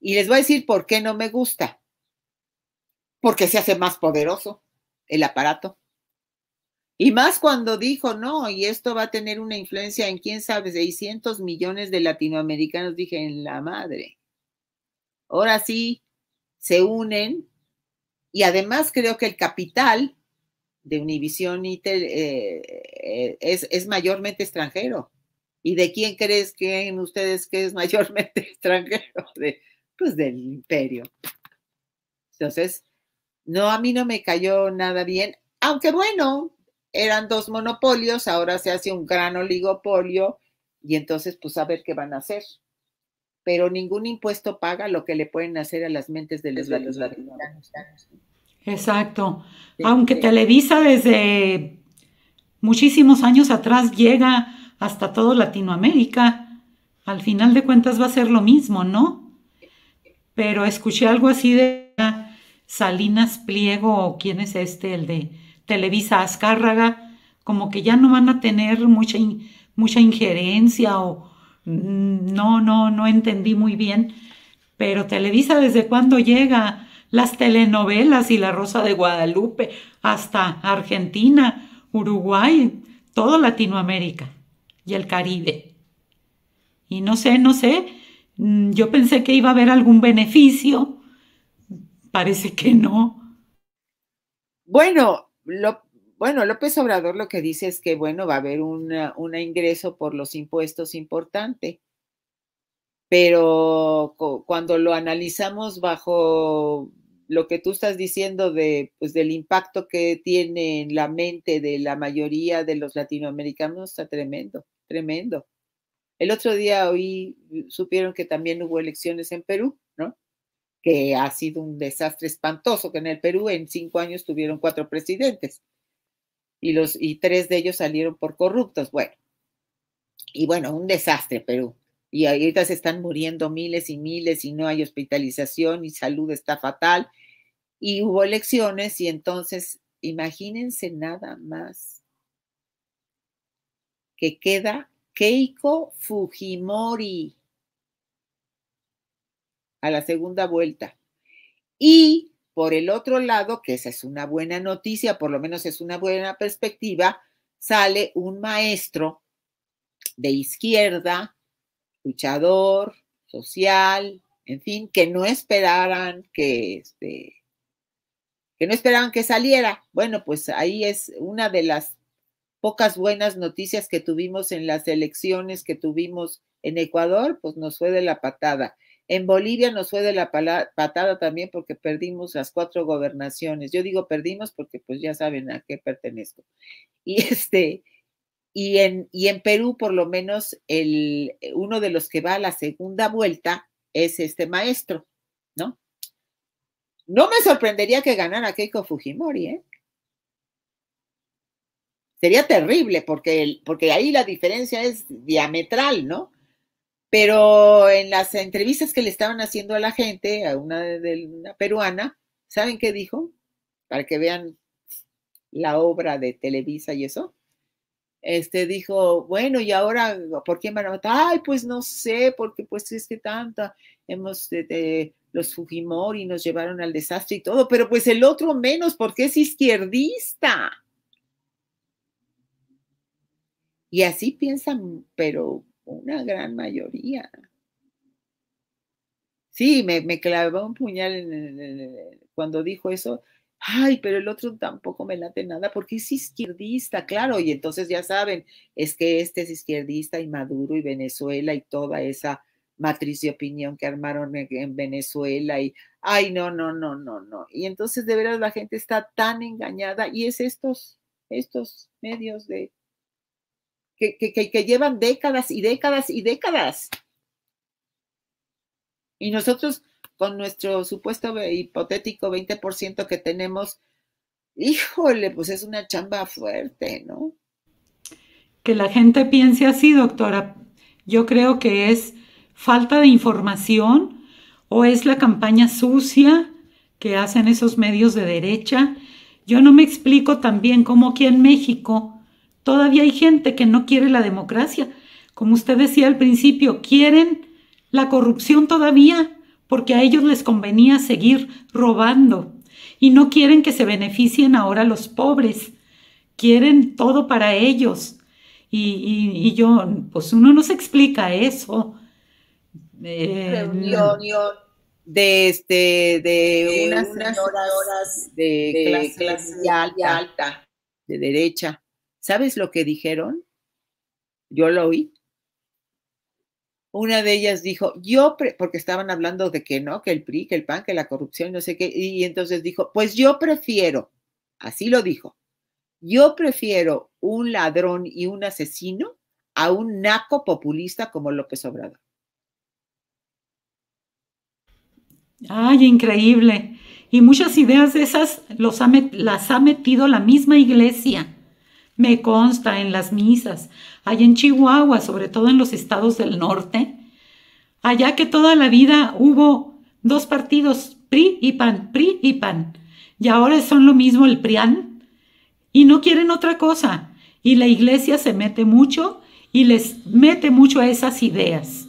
Y les voy a decir por qué no me gusta. Porque se hace más poderoso el aparato. Y más cuando dijo, no, y esto va a tener una influencia en, quién sabe, 600 millones de latinoamericanos, dije, en la madre. Ahora sí, se unen. Y además creo que el capital de Univision y eh, eh, es, mayormente extranjero. ¿Y de quién crees que en ustedes que es mayormente [LAUGHS] extranjero? De, pues del imperio. Entonces, no, a mí no me cayó nada bien, aunque bueno, eran dos monopolios, ahora se hace un gran oligopolio y entonces pues a ver qué van a hacer. Pero ningún impuesto paga lo que le pueden hacer a las mentes de los, latinoamericanos. Exacto. aunque Televisa desde muchísimos años atrás llega hasta todo Latinoamérica, al final de cuentas va a ser lo mismo, ¿no? pero escuché algo así de Salinas Pliego o quién es este, el de Televisa Azcárraga, como que ya no van a tener mucha, mucha injerencia o mm, no, no, no entendí muy bien, pero Televisa desde cuándo llega las telenovelas y La Rosa de Guadalupe, hasta Argentina, Uruguay, todo Latinoamérica y el Caribe. Y no sé, no sé, Mm, yo pensé que iba a haber algún beneficio, parece que no. Bueno, bueno, López Obrador lo que dice es que, bueno, va a haber un ingreso por los impuestos importante, pero cuando lo analizamos bajo lo que tú estás diciendo de, pues, del impacto que tiene en la mente de la mayoría de los latinoamericanos, está tremendo, tremendo. El otro día hoy supieron que también hubo elecciones en Perú, ¿no? Que ha sido un desastre espantoso, que en el Perú en cinco años tuvieron cuatro presidentes y, los, y tres de ellos salieron por corruptos. Bueno, y bueno, un desastre Perú. Y ahorita se están muriendo miles y miles y no hay hospitalización y salud está fatal. Y hubo elecciones y entonces imagínense nada más que queda Keiko Fujimori a la segunda vuelta. Y por el otro lado, que esa es una buena noticia, por lo menos es una buena perspectiva, sale un maestro de izquierda, luchador, social, en fin, que no esperaran que este, que no esperaban que saliera. Bueno, pues ahí es una de las pocas buenas noticias que tuvimos en las elecciones que tuvimos en Ecuador, pues nos fue de la patada. En Bolivia nos fue de la patada también porque perdimos las cuatro gobernaciones. Yo digo perdimos porque pues ya saben a qué pertenezco. Y [LAUGHS] este y en, y en Perú por lo menos el uno de los que va a la segunda vuelta es este maestro, ¿no? No me sorprendería que ganara Keiko Fujimori, ¿eh? Sería terrible porque, porque ahí la diferencia es diametral, ¿no? Pero en las entrevistas que le estaban haciendo a la gente, a una, de, peruana, ¿saben qué dijo? Para que vean la obra de Televisa y eso. Este dijo, bueno, y ahora, ¿por qué? van a Ay, pues no sé, porque pues es que tanta, hemos, eh, de, los Fujimori nos llevaron al desastre y todo, pero pues el otro menos, porque es izquierdista. Y así piensan, pero una gran mayoría. Sí, me, me clavó un puñal cuando dijo eso. Ay, pero el otro tampoco me late nada porque es izquierdista, claro. Y entonces ya saben, es que este es izquierdista y Maduro y Venezuela y toda esa matriz de opinión que armaron en Venezuela y, ay, no, no, no, no, no. Y entonces de veras la gente está tan engañada y es estos, estos medios de que, llevan décadas y décadas y décadas. Y nosotros, con nuestro supuesto hipotético 20% que tenemos, híjole, pues es una chamba fuerte, ¿no? Que la gente piense así, doctora. Yo creo que es falta de información o es la campaña sucia que hacen esos medios de derecha. Yo no me explico también cómo aquí en México Todavía hay gente que no quiere la democracia. Como usted decía al principio, quieren la corrupción todavía porque a ellos les convenía seguir robando y no quieren que se beneficien ahora los pobres. Quieren todo para ellos. Y, y, y yo, pues uno no se explica eso. Eh, reunión de, este, de, unas de, clase, alta, de derecha ¿Sabes lo que dijeron? Yo lo oí. Una de ellas dijo, yo, porque estaban hablando de que no, que el PRI, que el PAN, que la corrupción, no sé qué, y entonces dijo, pues yo prefiero, así lo dijo, yo prefiero un ladrón y un asesino a un naco populista como López Obrador. Ay, increíble. Y muchas ideas de esas los las ha metido la misma iglesia. Me consta en las misas, allá en Chihuahua, sobre todo en los estados del norte, allá que toda la vida hubo dos partidos, PRI y PAN, PRI y PAN, y ahora son lo mismo el PRIAN, y no quieren otra cosa, y la iglesia se mete mucho y les mete mucho a esas ideas.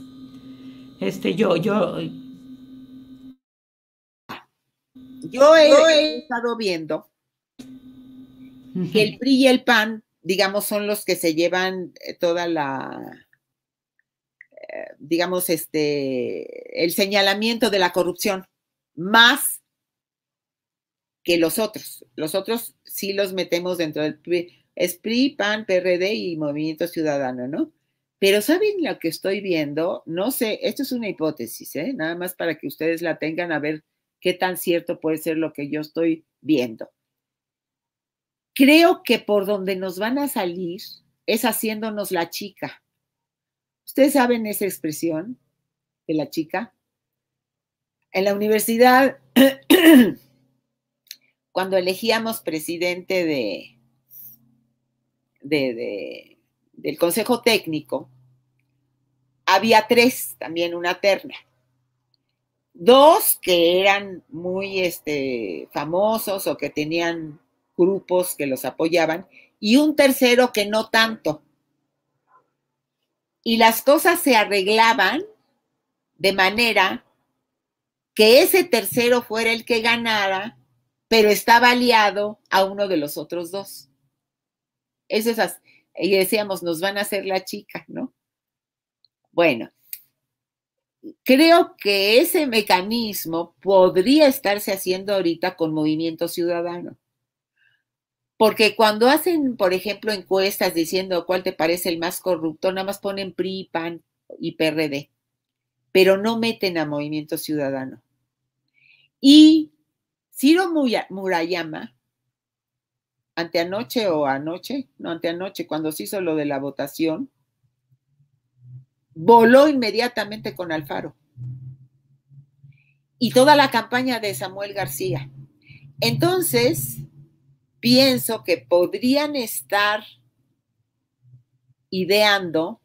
Este, yo, yo, yo he, yo he estado viendo que El PRI y el PAN, digamos, son los que se llevan eh, toda la, eh, digamos, este, el señalamiento de la corrupción, más que los otros. Los otros sí los metemos dentro del PRI, es PRI, PAN, PRD y Movimiento Ciudadano, ¿no? Pero ¿saben lo que estoy viendo? No sé, esto es una hipótesis, ¿eh? Nada más para que ustedes la tengan a ver qué tan cierto puede ser lo que yo estoy viendo creo que por donde nos van a salir es haciéndonos la chica. ¿Ustedes saben esa expresión de la chica? En la universidad, [CLEARS THROAT] cuando elegíamos presidente de, del Consejo Técnico, había tres, también una terna. Dos que eran muy este, famosos o que tenían grupos que los apoyaban y un tercero que no tanto. Y las cosas se arreglaban de manera que ese tercero fuera el que ganara, pero estaba aliado a uno de los otros dos. es Y decíamos, nos van a hacer la chica, ¿no? Bueno, creo que ese mecanismo podría estarse haciendo ahorita con Movimiento Ciudadano. Porque cuando hacen, por ejemplo, encuestas diciendo cuál te parece el más corrupto, nada más ponen PRI, PAN y PRD, pero no meten a Movimiento Ciudadano. Y Ciro Murayama, anoche o anoche, no anoche, cuando se hizo lo de la votación, voló inmediatamente con Alfaro. Y toda la campaña de Samuel García. Entonces, pienso que podrían estar ideando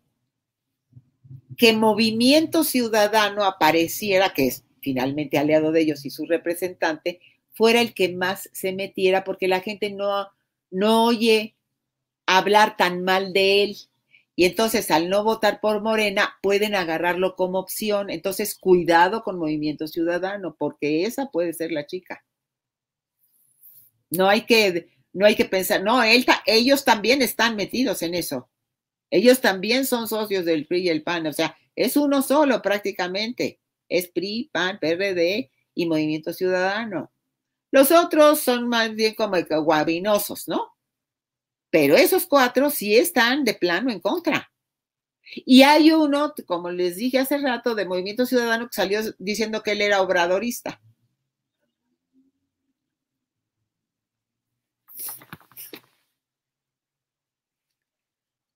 que Movimiento Ciudadano apareciera, que es finalmente aliado de ellos y su representante, fuera el que más se metiera porque la gente no, no oye hablar tan mal de él. Y entonces al no votar por Morena pueden agarrarlo como opción. Entonces cuidado con Movimiento Ciudadano porque esa puede ser la chica. No hay que, no hay que pensar, no, ellos también están metidos en eso. Ellos también son socios del PRI y el PAN, o sea, es uno solo prácticamente. Es PRI, PAN, PRD y Movimiento Ciudadano. Los otros son más bien como guabinosos, ¿no? Pero esos cuatro sí están de plano en contra. Y hay uno, como les dije hace rato, de Movimiento Ciudadano que salió diciendo que él era obradorista.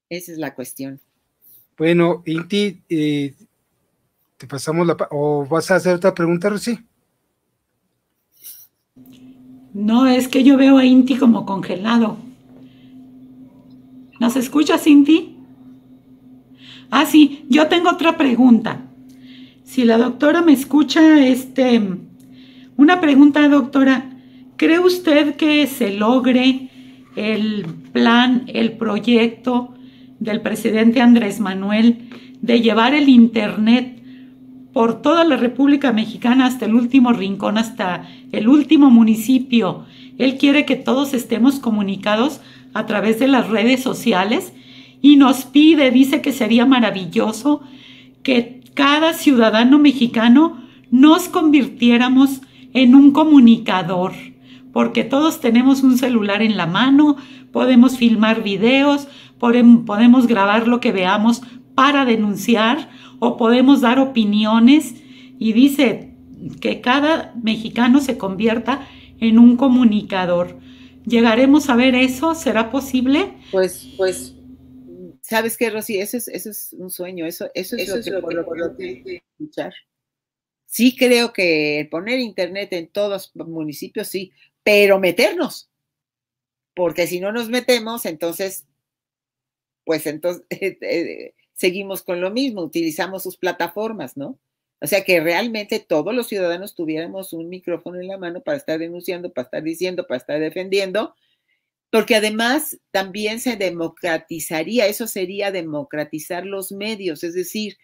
Esa es la cuestión. Bueno, Inti, eh, te pasamos la... ¿O vas a hacer otra pregunta, Rosy? No, es que yo veo a Inti como congelado. ¿Nos escuchas, Inti? Ah, sí, yo tengo otra pregunta. Si la doctora me escucha, este, una pregunta, doctora. ¿Cree usted que se logre el plan, el proyecto del presidente Andrés Manuel de llevar el Internet por toda la República Mexicana hasta el último rincón, hasta el último municipio. Él quiere que todos estemos comunicados a través de las redes sociales y nos pide, dice que sería maravilloso que cada ciudadano mexicano nos convirtiéramos en un comunicador, porque todos tenemos un celular en la mano, podemos filmar videos, podemos grabar lo que veamos para denunciar o podemos dar opiniones y dice que cada mexicano se convierta en un comunicador. ¿Llegaremos a ver eso? ¿Será posible? Pues, pues, ¿sabes qué, Rosy? Eso es, es un sueño, eso, eso es lo, que, lo, que escuchar. Sí creo que poner internet en todos los municipios, sí, pero meternos, porque si no nos metemos, entonces pues entonces [LAUGHS] eh, eh, seguimos con lo mismo, utilizamos sus plataformas, ¿no? O sea, que realmente todos los ciudadanos tuviéramos un micrófono en la mano para estar denunciando, para estar diciendo, para estar defendiendo, porque además también se democratizaría, eso sería democratizar los medios, es decir,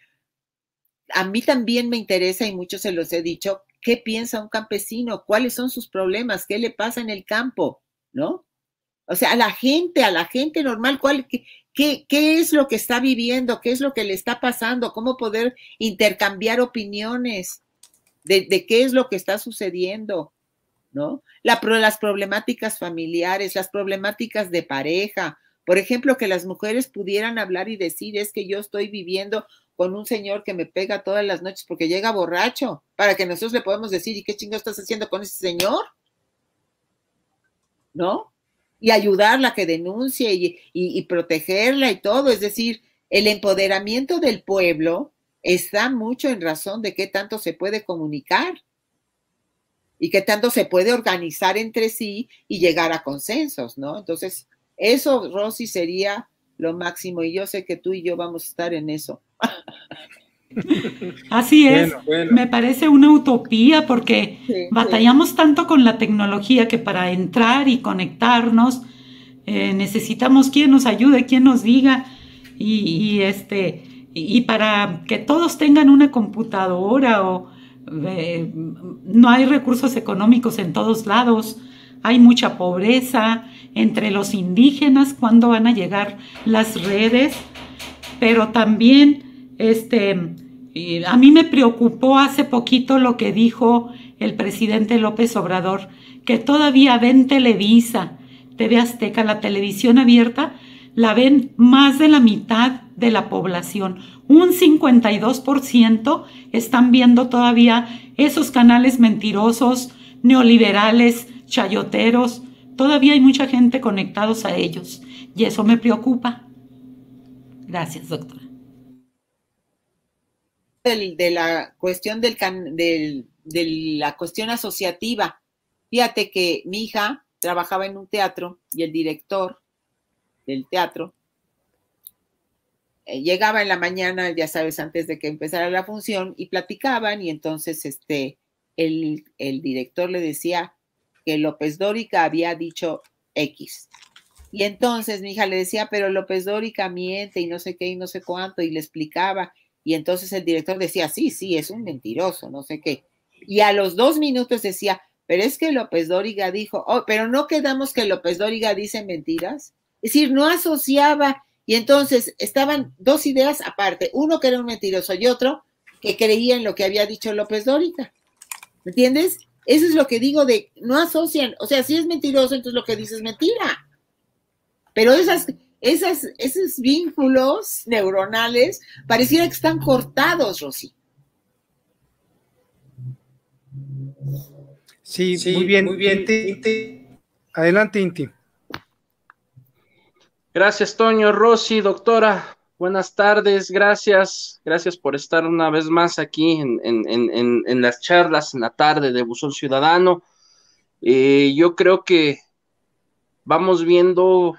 a mí también me interesa, y muchos se los he dicho, qué piensa un campesino, cuáles son sus problemas, qué le pasa en el campo, ¿no? O sea, a la gente, a la gente normal, ¿cuál, ¿Qué, es lo que está viviendo? ¿Qué es lo que le está pasando? ¿Cómo poder intercambiar opiniones de, qué es lo que está sucediendo? ¿No? las problemáticas familiares, las problemáticas de pareja. Por ejemplo, que las mujeres pudieran hablar y decir, es que yo estoy viviendo con un señor que me pega todas las noches porque llega borracho, para que nosotros le podamos decir, ¿y qué chingo estás haciendo con ese señor? ¿No? y ayudarla que denuncie y, protegerla y todo. Es decir, el empoderamiento del pueblo está mucho en razón de qué tanto se puede comunicar y qué tanto se puede organizar entre sí y llegar a consensos, ¿no? Entonces, eso, Rosy, sería lo máximo y yo sé que tú y yo vamos a estar en eso. [LAUGHS] Así es, me parece una utopía porque batallamos tanto con la tecnología que para entrar y conectarnos eh, necesitamos quien nos ayude, quien nos diga y, este y, para que todos tengan una computadora o eh, no hay recursos económicos en todos lados, hay mucha pobreza entre los indígenas, cuándo van a llegar las redes, pero también este, a mí me preocupó hace poquito lo que dijo el presidente López Obrador, que todavía ven Televisa, TV Azteca, la televisión abierta, la ven más de la mitad de la población. Un 52% están viendo todavía esos canales mentirosos, neoliberales, chayoteros. Todavía hay mucha gente conectados a ellos y eso me preocupa. Gracias, doctora de la cuestión de la cuestión asociativa. Fíjate que mi hija trabajaba en un teatro y el director del teatro eh, llegaba en la mañana, ya sabes, antes de que empezara la función y platicaban y entonces este, el, el director le decía que López Dórica había dicho X. Y entonces mi hija le decía, pero López Dórica miente y no sé qué y no sé cuánto, y le explicaba, y entonces el director decía, sí, sí, es un mentiroso, no sé qué. Y a los dos minutos decía, pero es que López Dóriga dijo, oh, pero no quedamos que López Dóriga dice mentiras. Es decir, no asociaba. Y entonces estaban dos ideas aparte, uno que era un mentiroso y otro que creía en lo que había dicho López Dóriga. ¿Me entiendes? Eso es lo que digo de no asocian. O sea, si es mentiroso, entonces lo que dice es mentira. Pero esas, esos vínculos neuronales pareciera que están cortados, Rosy. Sí, sí muy bien. Muy bien. Adelante, Inti. Gracias, Toño, Rosy, doctora. Buenas tardes, gracias. Gracias por estar una vez más aquí en, las charlas en la tarde de Buzón Ciudadano. Eh, yo creo que vamos viendo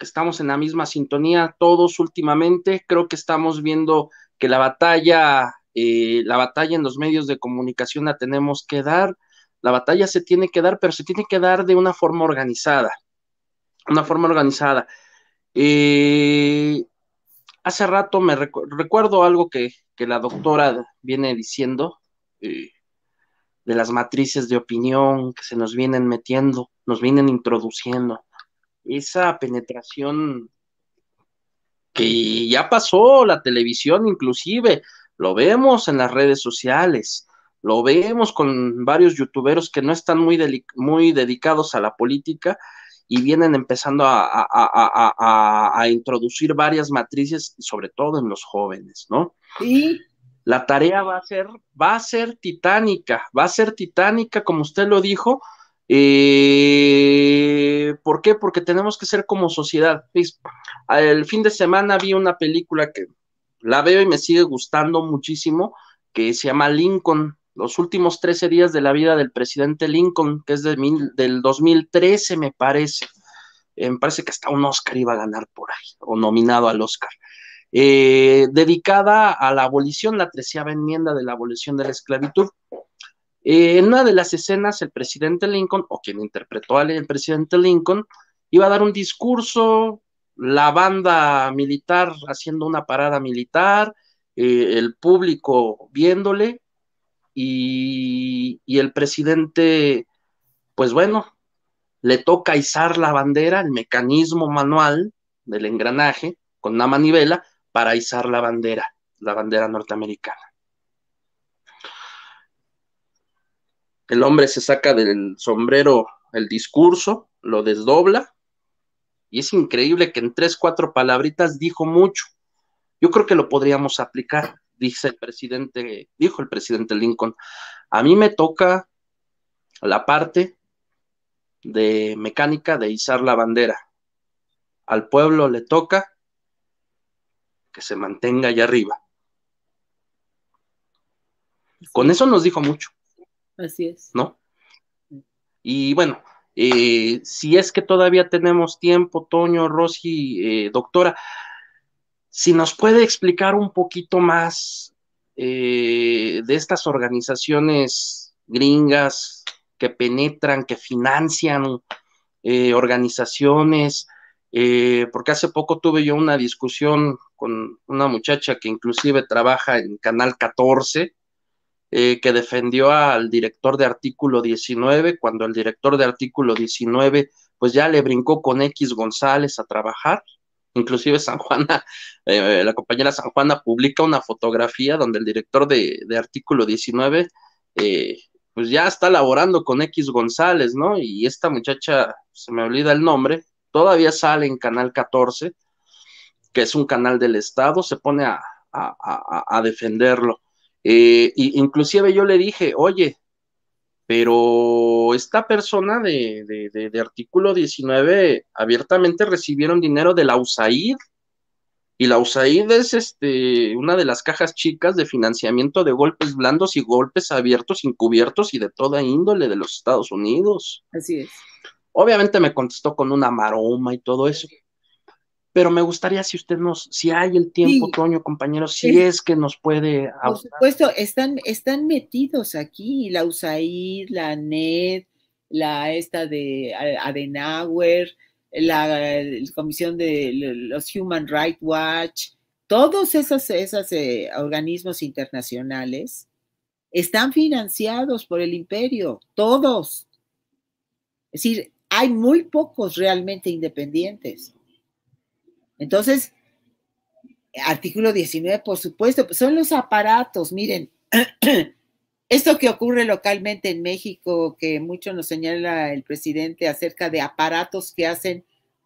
que estamos en la misma sintonía todos últimamente. Creo que estamos viendo que la batalla, eh, la batalla en los medios de comunicación la tenemos que dar. La batalla se tiene que dar, pero se tiene que dar de una forma organizada. Una forma organizada. Eh, hace rato me recuerdo algo que, que, la doctora viene diciendo eh, de las matrices de opinión que se nos vienen metiendo, nos vienen introduciendo esa penetración que ya pasó la televisión inclusive, lo vemos en las redes sociales, lo vemos con varios youtuberos que no están muy, muy dedicados a la política y vienen empezando a, a, introducir varias matrices, sobre todo en los jóvenes, ¿no? Y la tarea va a ser, va a ser titánica, va a ser titánica, como usted lo dijo, eh, ¿Por qué? Porque tenemos que ser como sociedad. El fin de semana vi una película que la veo y me sigue gustando muchísimo, que se llama Lincoln, los últimos 13 días de la vida del presidente Lincoln, que es del 2013, me parece. Eh, me parece que hasta un Oscar iba a ganar por ahí, o nominado al Oscar. Eh, dedicada a la abolición, la treceava enmienda de la abolición de la esclavitud. Eh, en una de las escenas, el presidente Lincoln, o quien interpretó al presidente Lincoln, iba a dar un discurso, la banda militar haciendo una parada militar, eh, el público viéndole y, y, el presidente, pues bueno, le toca izar la bandera, el mecanismo manual del engranaje con una manivela para izar la bandera, la bandera norteamericana. El hombre se saca del sombrero el discurso, lo desdobla, y es increíble que en tres, cuatro palabritas dijo mucho. Yo creo que lo podríamos aplicar, dice el presidente, dijo el presidente Lincoln. A mí me toca la parte de mecánica de izar la bandera. Al pueblo le toca que se mantenga allá arriba. Con eso nos dijo mucho. Así es. ¿No? Y bueno, eh, si es que todavía tenemos tiempo, Toño, Rosy, eh, doctora, si nos puede explicar un poquito más eh, de estas organizaciones gringas que penetran, que financian organizaciones, porque hace poco tuve yo una discusión con una muchacha que inclusive trabaja en Canal 14 eh, que defendió al director de artículo 19, cuando el director de artículo 19 pues ya le brincó con X González a trabajar. Inclusive San Juana, [LAUGHS] eh, eh, la compañera San Juana publica una fotografía donde el director de, artículo 19 pues ya está laborando con X González, ¿no? Y esta muchacha, se me olvida el nombre, todavía sale en Canal 14, que es un canal del Estado, se pone a defenderlo. Eh, inclusive yo le dije, oye, pero esta persona de, de, de, artículo 19 abiertamente recibieron dinero de la USAID. Y la USAID es este, una de las cajas chicas de financiamiento de golpes blandos y golpes abiertos, encubiertos y de toda índole de los Estados Unidos. Así es. Obviamente me contestó con una maroma y todo eso pero me gustaría si usted nos, si hay el tiempo, otoño Toño, compañeros, si es, que nos puede... Por supuesto, están, están metidos aquí, la USAID, la NED, la esta de Adenauer, la, Comisión de los Human Rights Watch, todos esos, esos eh, organismos internacionales están financiados por el imperio, todos. Es decir, hay muy pocos realmente independientes. Entonces, artículo 19, por supuesto, pues, son los aparatos, miren, [CLEARS THROAT] esto que ocurre localmente en México, que mucho nos señala el presidente acerca de aparatos que hacen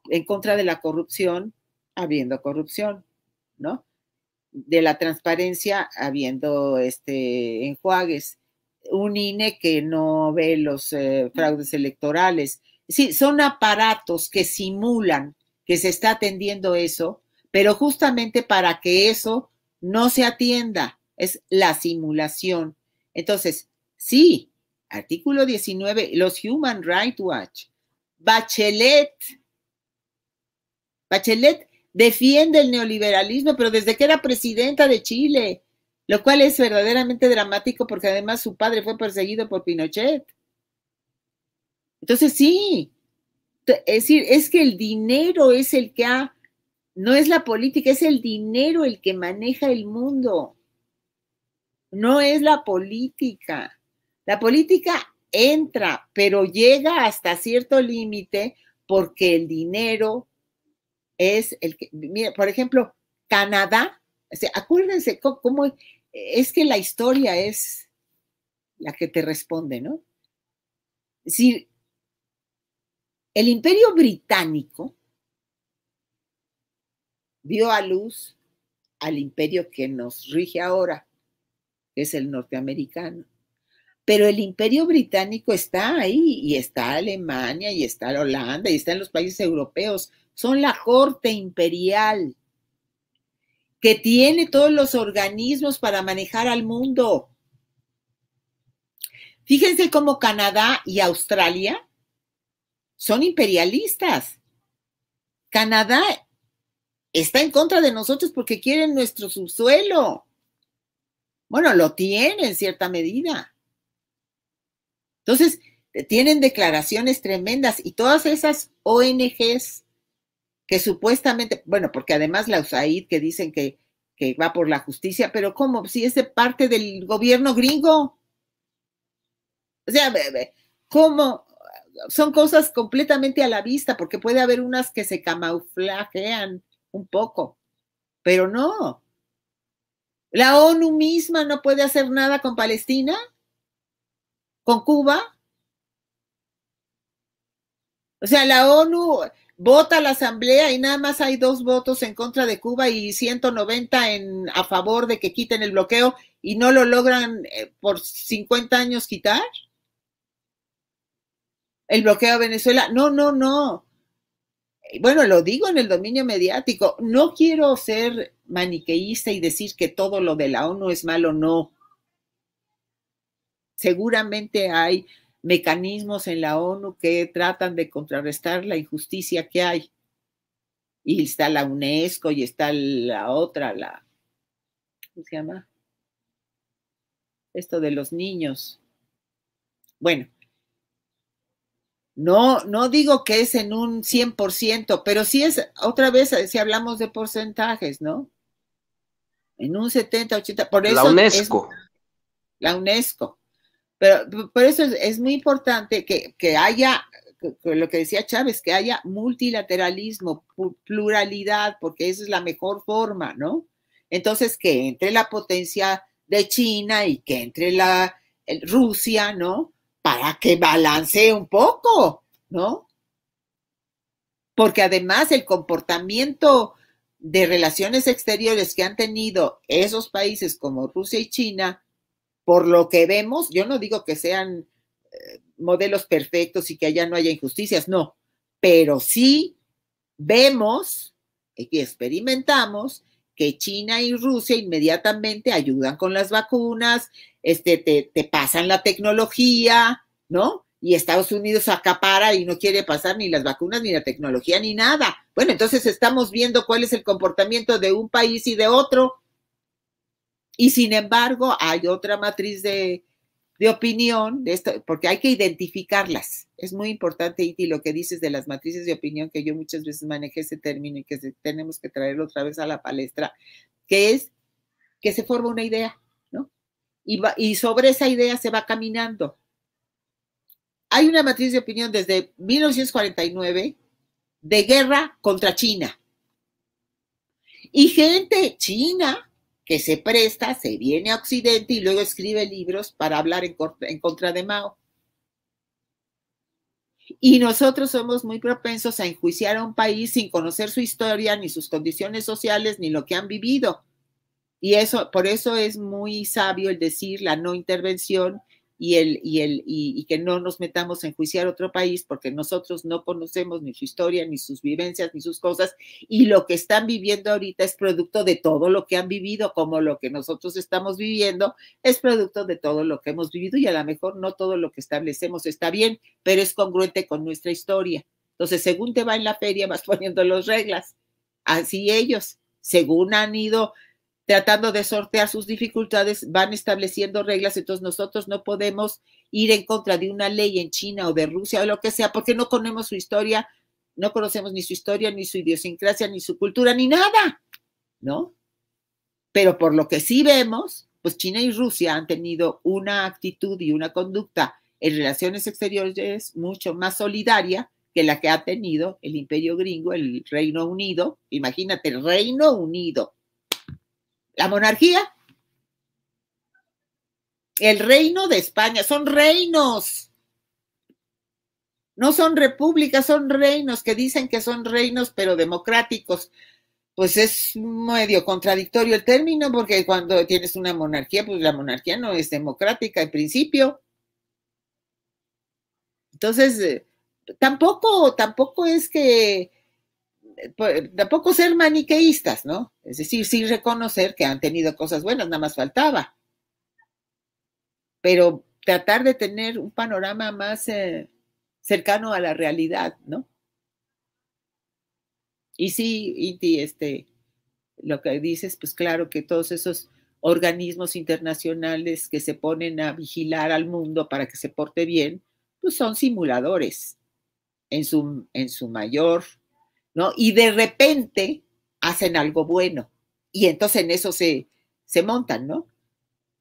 en contra de la corrupción, habiendo corrupción, ¿no? De la transparencia, habiendo este enjuagues, un INE que no ve los eh, fraudes electorales. Sí, son aparatos que simulan que se está atendiendo eso, pero justamente para que eso no se atienda, es la simulación. Entonces, sí, artículo 19, los Human Rights Watch, Bachelet, Bachelet defiende el neoliberalismo, pero desde que era presidenta de Chile, lo cual es verdaderamente dramático porque además su padre fue perseguido por Pinochet. Entonces, sí, es decir, es que el dinero es el que ha, no es la política, es el dinero el que maneja el mundo. No es la política. La política entra, pero llega hasta cierto límite porque el dinero es el que, mira, por ejemplo, Canadá, acuérdense cómo, es que la historia es la que te responde, ¿no? Si el imperio británico dio a luz al imperio que nos rige ahora, que es el norteamericano. Pero el imperio británico está ahí y está Alemania y está Holanda y está en los países europeos. Son la corte imperial que tiene todos los organismos para manejar al mundo. Fíjense cómo Canadá y Australia son imperialistas. Canadá está en contra de nosotros porque quieren nuestro subsuelo. Bueno, lo tiene en cierta medida. Entonces, tienen declaraciones tremendas y todas esas ONGs que supuestamente, bueno, porque además la USAID que dicen que, que va por la justicia, pero ¿cómo? Si es de parte del gobierno gringo. O sea, ¿cómo? son cosas completamente a la vista, porque puede haber unas que se camuflajean un poco, pero no. La ONU misma no puede hacer nada con Palestina, con Cuba. O sea, la ONU vota la asamblea y nada más hay dos votos en contra de Cuba y 190 en, a favor de que quiten el bloqueo y no lo logran eh, por 50 años quitar el bloqueo a Venezuela. No, no, no. Bueno, lo digo en el dominio mediático. No quiero ser maniqueísta y decir que todo lo de la ONU es malo, no. Seguramente hay mecanismos en la ONU que tratan de contrarrestar la injusticia que hay. Y está la UNESCO y está la otra, la... ¿Cómo se llama? Esto de los niños. Bueno, no, no digo que es en un 100%, pero sí es, otra vez, eh, si hablamos de porcentajes, ¿no? En un 70, 80, por eso... La UNESCO. la UNESCO. Pero por eso es, muy importante que, haya, lo que decía Chávez, que haya multilateralismo, pluralidad, porque esa es la mejor forma, ¿no? Entonces, que entre la potencia de China y que entre la Rusia, ¿no? para que balancee un poco, ¿no? Porque además el comportamiento de relaciones exteriores que han tenido esos países como Rusia y China, por lo que vemos, yo no digo que sean eh, modelos perfectos y que allá no haya injusticias, no, pero sí vemos y experimentamos que China y Rusia inmediatamente ayudan con las vacunas, este, te, pasan la tecnología, ¿no? Y Estados Unidos acapara y no quiere pasar ni las vacunas, ni la tecnología, ni nada. Bueno, entonces estamos viendo cuál es el comportamiento de un país y de otro. Y sin embargo, hay otra matriz de, de opinión, de esto, porque hay que identificarlas es muy importante, Iti, lo que dices de las matrices de opinión, que yo muchas veces manejé ese término y que tenemos que traerlo otra vez a la palestra, que es que se forma una idea, ¿no? Y, sobre esa idea se va caminando. Hay una matriz de opinión desde 1949 de guerra contra China. Y gente china que se presta, se viene a Occidente y luego escribe libros para hablar en contra de Mao y nosotros somos muy propensos a enjuiciar a un país sin conocer su historia, ni sus condiciones sociales, ni lo que han vivido. Y eso, por eso es muy sabio el decir la no intervención y, el, y, el, y, que no nos metamos en juiciar otro país porque nosotros no conocemos ni su historia, ni sus vivencias, ni sus cosas. Y lo que están viviendo ahorita es producto de todo lo que han vivido, como lo que nosotros estamos viviendo es producto de todo lo que hemos vivido y a lo mejor no todo lo que establecemos está bien, pero es congruente con nuestra historia. Entonces, según te va en la feria, vas [LAUGHS] poniendo las reglas. Así ellos, según han ido tratando de sortear sus dificultades, van estableciendo reglas, entonces nosotros no podemos ir en contra de una ley en China o de Rusia o lo que sea, porque no conocemos su historia, no conocemos ni su historia, ni su idiosincrasia, ni su cultura, ni nada, ¿no? Pero por lo que sí vemos, pues China y Rusia han tenido una actitud y una conducta en relaciones exteriores mucho más solidaria que la que ha tenido el imperio gringo, el Reino Unido, imagínate, el Reino Unido, la monarquía. El reino de España. Son reinos. No son repúblicas, son reinos que dicen que son reinos, pero democráticos. Pues es medio contradictorio el término, porque cuando tienes una monarquía, pues la monarquía no es democrática en principio. Entonces, eh, tampoco, tampoco es que pues, tampoco ser maniqueístas, ¿no? Es decir, sin reconocer que han tenido cosas buenas, nada más faltaba. Pero tratar de tener un panorama más eh, cercano a la realidad, ¿no? Y sí, Inti, este, lo que dices, pues claro que todos esos organismos internacionales que se ponen a vigilar al mundo para que se porte bien, pues son simuladores en su, en su mayor ¿no? Y de repente hacen algo bueno y entonces en eso se, se montan, ¿no?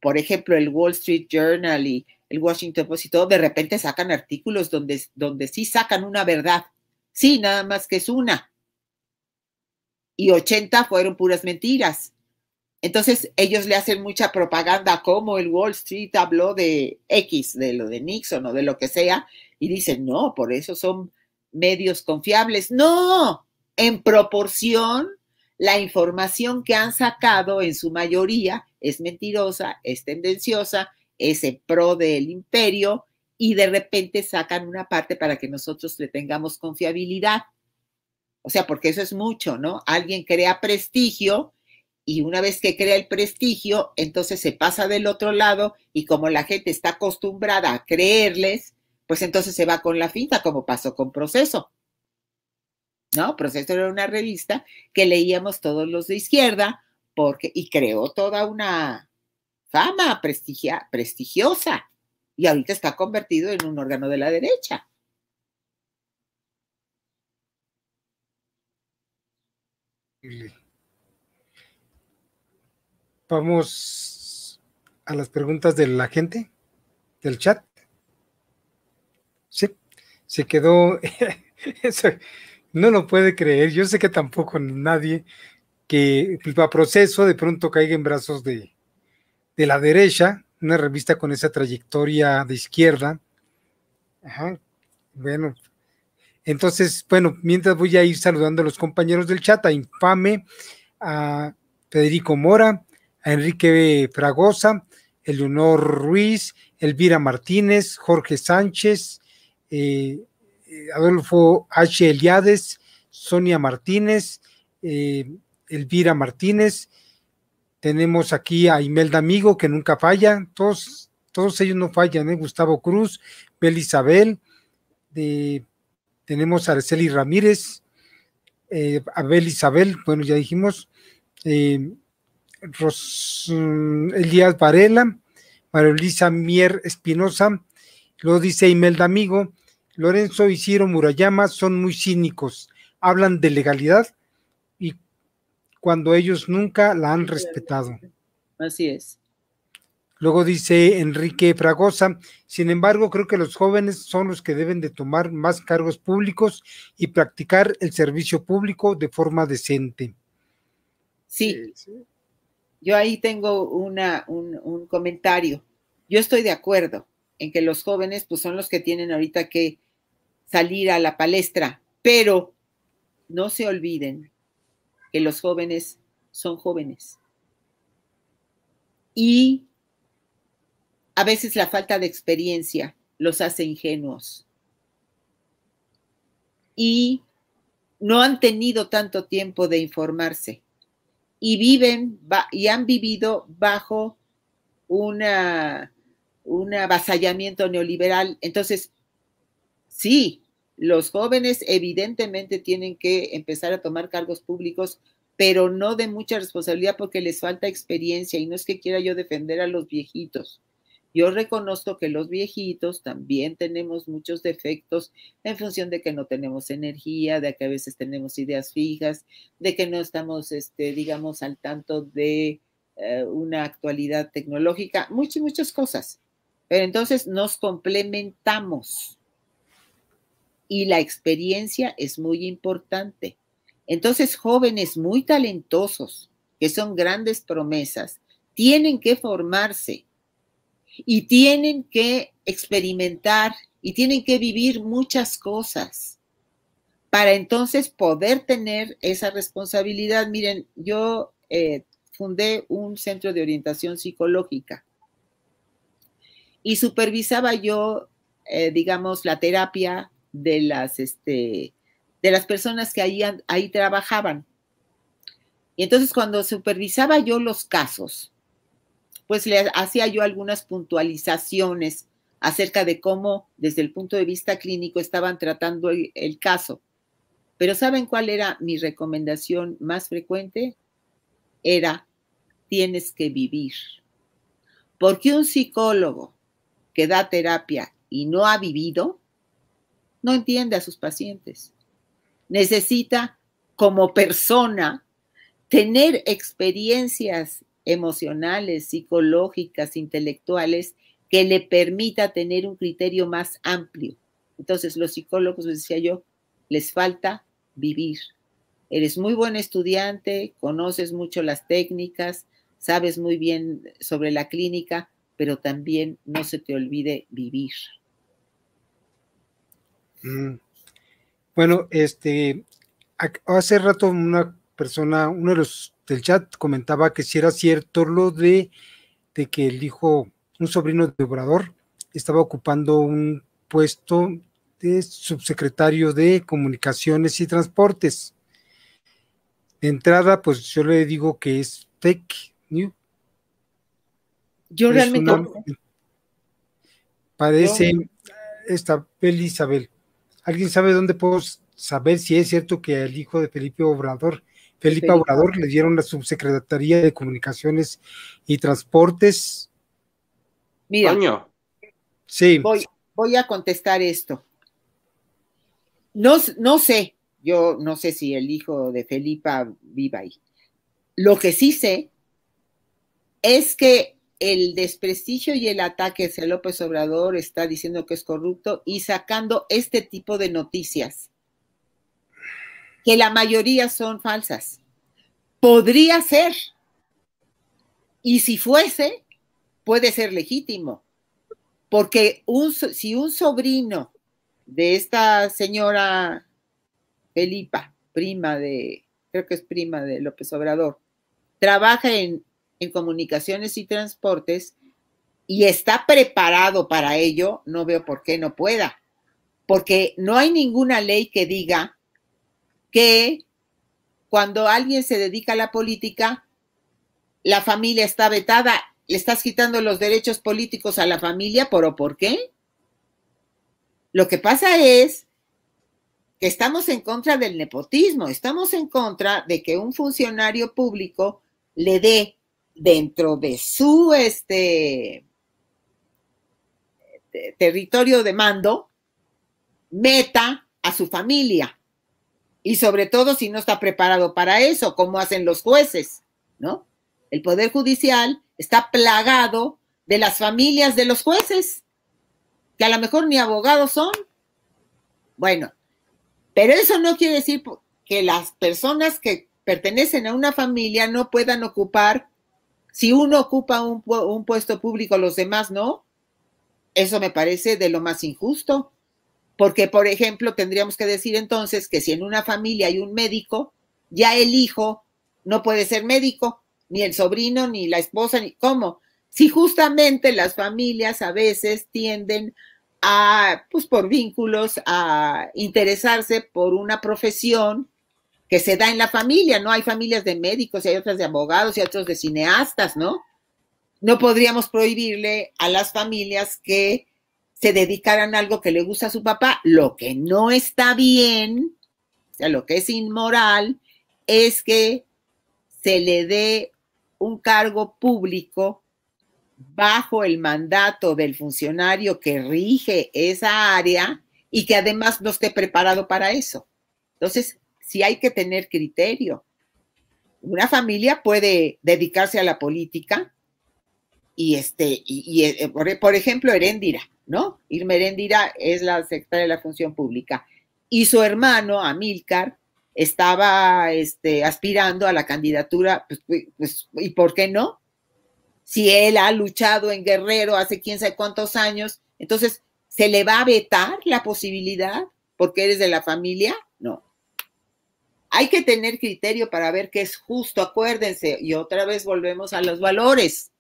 Por ejemplo, el Wall Street Journal y el Washington Post y todo, de repente sacan artículos donde, donde sí sacan una verdad. Sí, nada más que es una. Y 80 fueron puras mentiras. Entonces ellos le hacen mucha propaganda como el Wall Street habló de X, de lo de Nixon o de lo que sea, y dicen, no, por eso son medios confiables. No, en proporción, la información que han sacado en su mayoría es mentirosa, es tendenciosa, es pro del imperio y de repente sacan una parte para que nosotros le tengamos confiabilidad. O sea, porque eso es mucho, ¿no? Alguien crea prestigio y una vez que crea el prestigio, entonces se pasa del otro lado y como la gente está acostumbrada a creerles, pues entonces se va con la finta, como pasó con Proceso. ¿No? Proceso era una revista que leíamos todos los de izquierda porque, y creó toda una fama prestigiosa. Y ahorita está convertido en un órgano de la derecha. Vamos a las preguntas de la gente, del chat se quedó, [LAUGHS] no lo puede creer, yo sé que tampoco nadie que pues, a proceso de pronto caiga en brazos de, de la derecha, una revista con esa trayectoria de izquierda. bueno, entonces, bueno, mientras voy a ir saludando a los compañeros del chat, a Infame, a Federico Mora, a Enrique Fragosa, Eleonor Ruiz, Elvira Martínez, Jorge Sánchez, eh, eh, Adolfo H. Eliades, Sonia Martínez, eh, Elvira Martínez, tenemos aquí a Imelda Amigo, que nunca falla, todos, todos ellos no fallan, Gustavo Cruz, Bel Isabel, tenemos a Araceli Ramírez, Abel Isabel, bueno, ya dijimos, mm, Elías Varela, María Mier Espinosa, lo dice Imelda Amigo, Lorenzo y Ciro Murayama son muy cínicos, hablan de legalidad y cuando ellos nunca la han respetado. Así es. Luego dice Enrique Fragosa, sin embargo, creo que los jóvenes son los que deben de tomar más cargos públicos y practicar el servicio público de forma decente. Sí, yo ahí tengo un comentario. Yo estoy de acuerdo en que los jóvenes pues son los que tienen ahorita que salir a la palestra, pero no se olviden que los jóvenes son jóvenes. Y a veces la falta de experiencia los hace ingenuos. Y no han tenido tanto tiempo de informarse y viven y han vivido bajo una un avasallamiento neoliberal. Entonces, sí, los jóvenes evidentemente tienen que empezar a tomar cargos públicos, pero no de mucha responsabilidad porque les falta experiencia y no es que quiera yo defender a los viejitos. Yo reconozco que los viejitos también tenemos muchos defectos en función de que no tenemos energía, de que a veces tenemos ideas fijas, de que no estamos, este, digamos, al tanto de eh, una actualidad tecnológica, muchas, muchas cosas. Pero entonces nos complementamos y la experiencia es muy importante. Entonces, jóvenes muy talentosos, que son grandes promesas, tienen que formarse y tienen que experimentar y tienen que vivir muchas cosas para entonces poder tener esa responsabilidad. Miren, yo eh, fundé un centro de orientación psicológica y supervisaba yo, eh, digamos, la terapia de las, este, de las personas que ahí, trabajaban. Y entonces cuando supervisaba yo los casos, pues le hacía yo algunas puntualizaciones acerca de cómo desde el punto de vista clínico estaban tratando el, el caso. Pero ¿saben cuál era mi recomendación más frecuente? Era, tienes que vivir. Porque un psicólogo que da terapia y no ha vivido, no entiende a sus pacientes. Necesita como persona tener experiencias emocionales, psicológicas, intelectuales, que le permita tener un criterio más amplio. Entonces, los psicólogos, les decía yo, les falta vivir. Eres muy buen estudiante, conoces mucho las técnicas, sabes muy bien sobre la clínica, pero también no se te olvide vivir. Mm. Bueno, este, hace rato una persona, uno de los del chat comentaba que si era cierto lo de, de que el hijo, un sobrino de Obrador, estaba ocupando un puesto de subsecretario de Comunicaciones y Transportes. De entrada, pues yo le digo que es Tech new. Yo realmente. Parece esta peli Isabel. ¿Alguien sabe dónde puedo saber si es cierto que el hijo de Felipe Obrador, Felipe, Obrador, le dieron la subsecretaría de Comunicaciones y Transportes? Mira. Sí. Voy, a contestar esto. No, no sé, yo no sé si el hijo de Felipe viva ahí. Lo que sí sé es que el desprestigio y el ataque hacia López Obrador, está diciendo que es corrupto y sacando este tipo de noticias, que la mayoría son falsas. Podría ser. Y si fuese, puede ser legítimo, porque si un sobrino de esta señora Felipa, prima de, creo que es prima de López Obrador, trabaja en en comunicaciones y transportes y está preparado para ello, no veo por qué no pueda. Porque no hay ninguna ley que diga que cuando alguien se dedica a la política, la familia está vetada. ¿Le estás quitando los derechos políticos a la familia? por qué? Lo que pasa es que estamos en contra del nepotismo, estamos en contra de que un funcionario público le dé dentro de su este, territorio de mando, meta a su familia. Y sobre todo si no está preparado para eso, como hacen los jueces, ¿no? El Poder Judicial está plagado de las familias de los jueces, que a lo mejor ni abogados son. Bueno, pero eso no quiere decir que las personas que pertenecen a una familia no puedan ocupar si uno ocupa un, puesto público, los demás no, eso me parece de lo más injusto. Porque, por ejemplo, tendríamos que decir entonces que si en una familia hay un médico, ya el hijo no puede ser médico, ni el sobrino, ni la esposa, ni cómo. Si justamente las familias a veces tienden a, pues por vínculos, a interesarse por una profesión que se da en la familia, ¿no? Hay familias de médicos y hay otras de abogados y otros de cineastas, ¿no? No podríamos prohibirle a las familias que se dedicaran a algo que le gusta a su papá. Lo que no está bien, o sea, lo que es inmoral, es que se le dé un cargo público bajo el mandato del funcionario que rige esa área y que además no esté preparado para eso. Entonces, si hay que tener criterio. Una familia puede dedicarse a la política y, este, y, eh, eh, por, ejemplo, Heréndira, ¿no? Irma Heréndira es la secretaria de la Función Pública y su hermano, Amílcar, estaba este, aspirando a la candidatura, pues, pues, pues, ¿y por qué no? Si él ha luchado en Guerrero hace quién sabe cuántos años, entonces, ¿se le va a vetar la posibilidad porque eres de la familia? Hay que tener criterio para ver qué es justo, acuérdense. Y otra vez volvemos a los valores.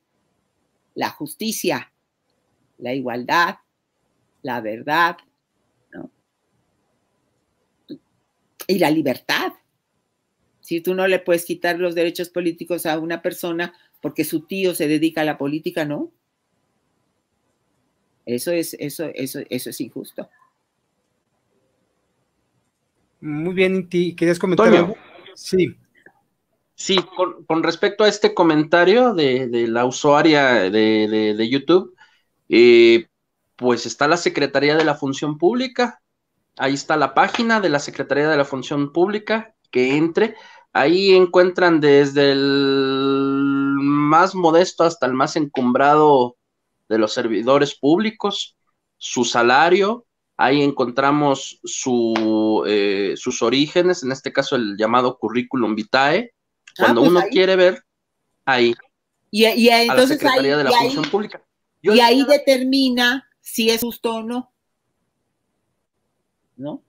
La justicia, la igualdad, la verdad, ¿no? Y la libertad. Si tú no le puedes quitar los derechos políticos a una persona porque su tío se dedica a la política, no. Eso es, eso, eso, eso es injusto. Muy bien, Inti, ¿querías comentar Sí. Sí, con, respecto a este comentario de, la usuaria de, YouTube, eh, pues está la Secretaría de la Función Pública, ahí está la página de la Secretaría de la Función Pública, que entre, ahí encuentran desde el más modesto hasta el más encumbrado de los servidores públicos, su salario, Ahí encontramos eh, sus orígenes, en este caso el llamado currículum vitae. Ah, Cuando pues uno quiere ver, ahí. Y, entonces a la Secretaría de la Función Pública. y ahí determina si es justo o no. ¿No?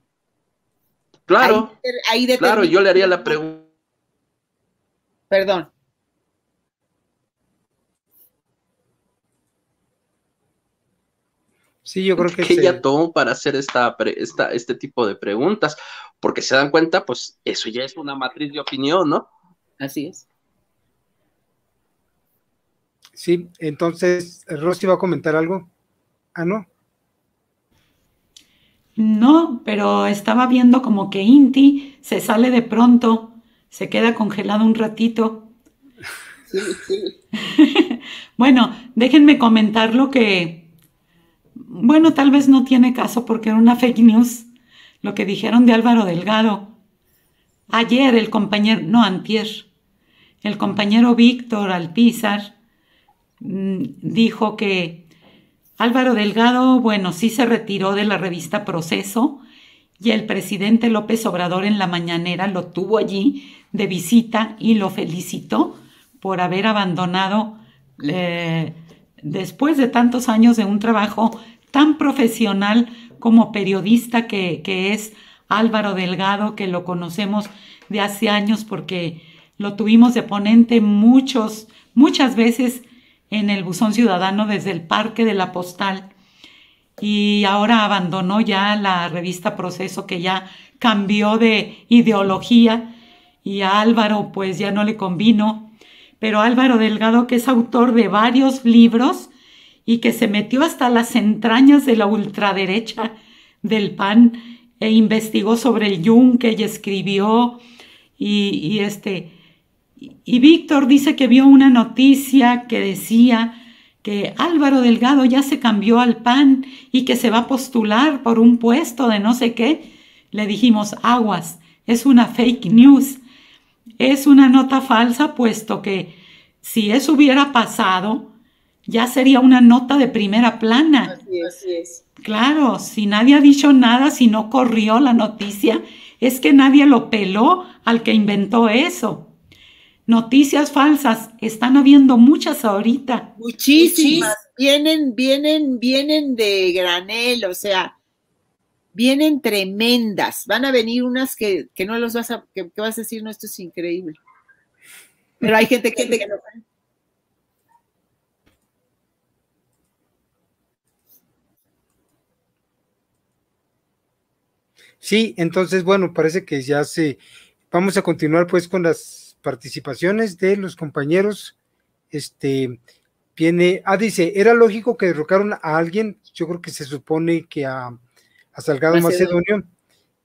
Claro. Ahí, claro, yo le haría la pregunta. Perdón. Sí, yo creo que, que ya tomó para hacer esta, esta, este tipo de preguntas, porque se dan cuenta, pues eso ya es una matriz de opinión, ¿no? Así es. Sí, entonces, ¿Rossi va a comentar algo. Ah, no. No, pero estaba viendo como que Inti se sale de pronto, se queda congelado un ratito. Sí, sí. [LAUGHS] bueno, déjenme comentar lo que bueno, tal vez no tiene caso porque era una fake news lo que dijeron de Álvaro Delgado. Ayer el compañero, no, antier, el compañero Víctor Alpizar mm, dijo que Álvaro Delgado, bueno, sí se retiró de la revista Proceso y el presidente López Obrador en la mañanera lo tuvo allí de visita y lo felicitó por haber abandonado eh, después de tantos años de un trabajo tan profesional como periodista que, es Álvaro Delgado, que lo conocemos de hace años porque lo tuvimos de ponente muchos, muchas veces en el Buzón Ciudadano desde el Parque de la Postal. Y ahora abandonó ya la revista Proceso que ya cambió de ideología y a Álvaro pues ya no le convino pero Álvaro Delgado, que es autor de varios libros y que se metió hasta las entrañas de la ultraderecha del PAN e investigó sobre el yunque y escribió y, este y Víctor dice que vio una noticia que decía que Álvaro Delgado ya se cambió al PAN y que se va a postular por un puesto de no sé qué. Le dijimos, aguas, es una fake news. Es una nota falsa, puesto que si eso hubiera pasado, ya sería una nota de primera plana. Así es, Claro, si nadie ha dicho nada, si no corrió la noticia, es que nadie lo peló al que inventó eso. Noticias falsas, están habiendo muchas ahorita. Muchísimas. Muchísimas. Vienen, vienen, vienen de granel, o sea, Vienen tremendas, van a venir unas que, no los vas a, que, vas a decir, no, esto es increíble. Pero hay gente, que [LAUGHS] Sí, entonces, bueno, parece que ya se... Vamos a continuar pues con las participaciones de los compañeros. Este, viene, ah, dice, era lógico que derrocaron a alguien, yo creo que se supone que a a Salgado Macedonio.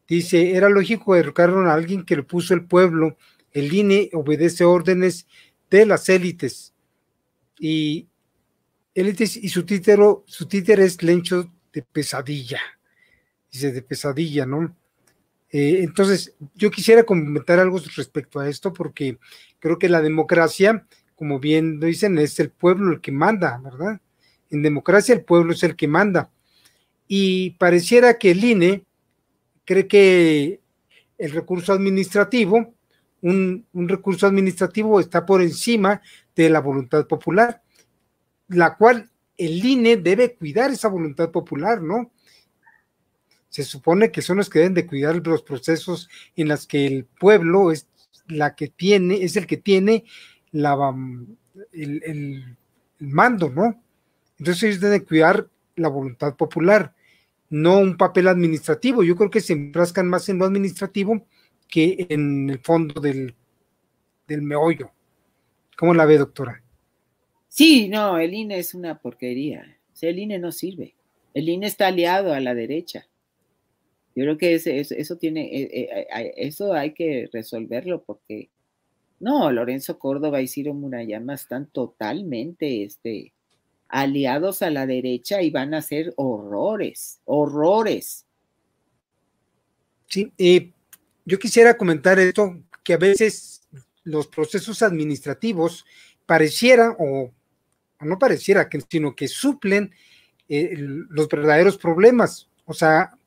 Dice, era lógico educaron a alguien que le puso el pueblo. El INE obedece órdenes de las élites. Y élites y su títero, su títer es lencho de pesadilla. Dice, de pesadilla, ¿no? Eh, entonces, yo quisiera comentar algo respecto a esto, porque creo que la democracia, como bien lo dicen, es el pueblo el que manda, ¿verdad? En democracia el pueblo es el que manda y pareciera que el INE cree que el recurso administrativo, un, recurso administrativo está por encima de la voluntad popular, la cual el INE debe cuidar esa voluntad popular, ¿no? Se supone que son los que deben de cuidar los procesos en los que el pueblo es la que tiene, es el que tiene la, mm, el, mando, ¿no? Entonces ellos deben cuidar la voluntad popular no un papel administrativo. Yo creo que se enfrascan más en lo administrativo que en el fondo del, del meollo. ¿Cómo la ve, doctora? Sí, no, el INE es una porquería. el INE no sirve. El INE está aliado a la derecha. Yo creo que eso, tiene, eh, eh, eh, eso hay que resolverlo porque no, Lorenzo Córdoba y Ciro Murayama están totalmente este, aliados a la derecha y van a hacer horrores, horrores. Sí, eh, yo quisiera comentar esto, que a veces los procesos administrativos pareciera o, no pareciera, que sino que suplen eh, los verdaderos problemas. O sea,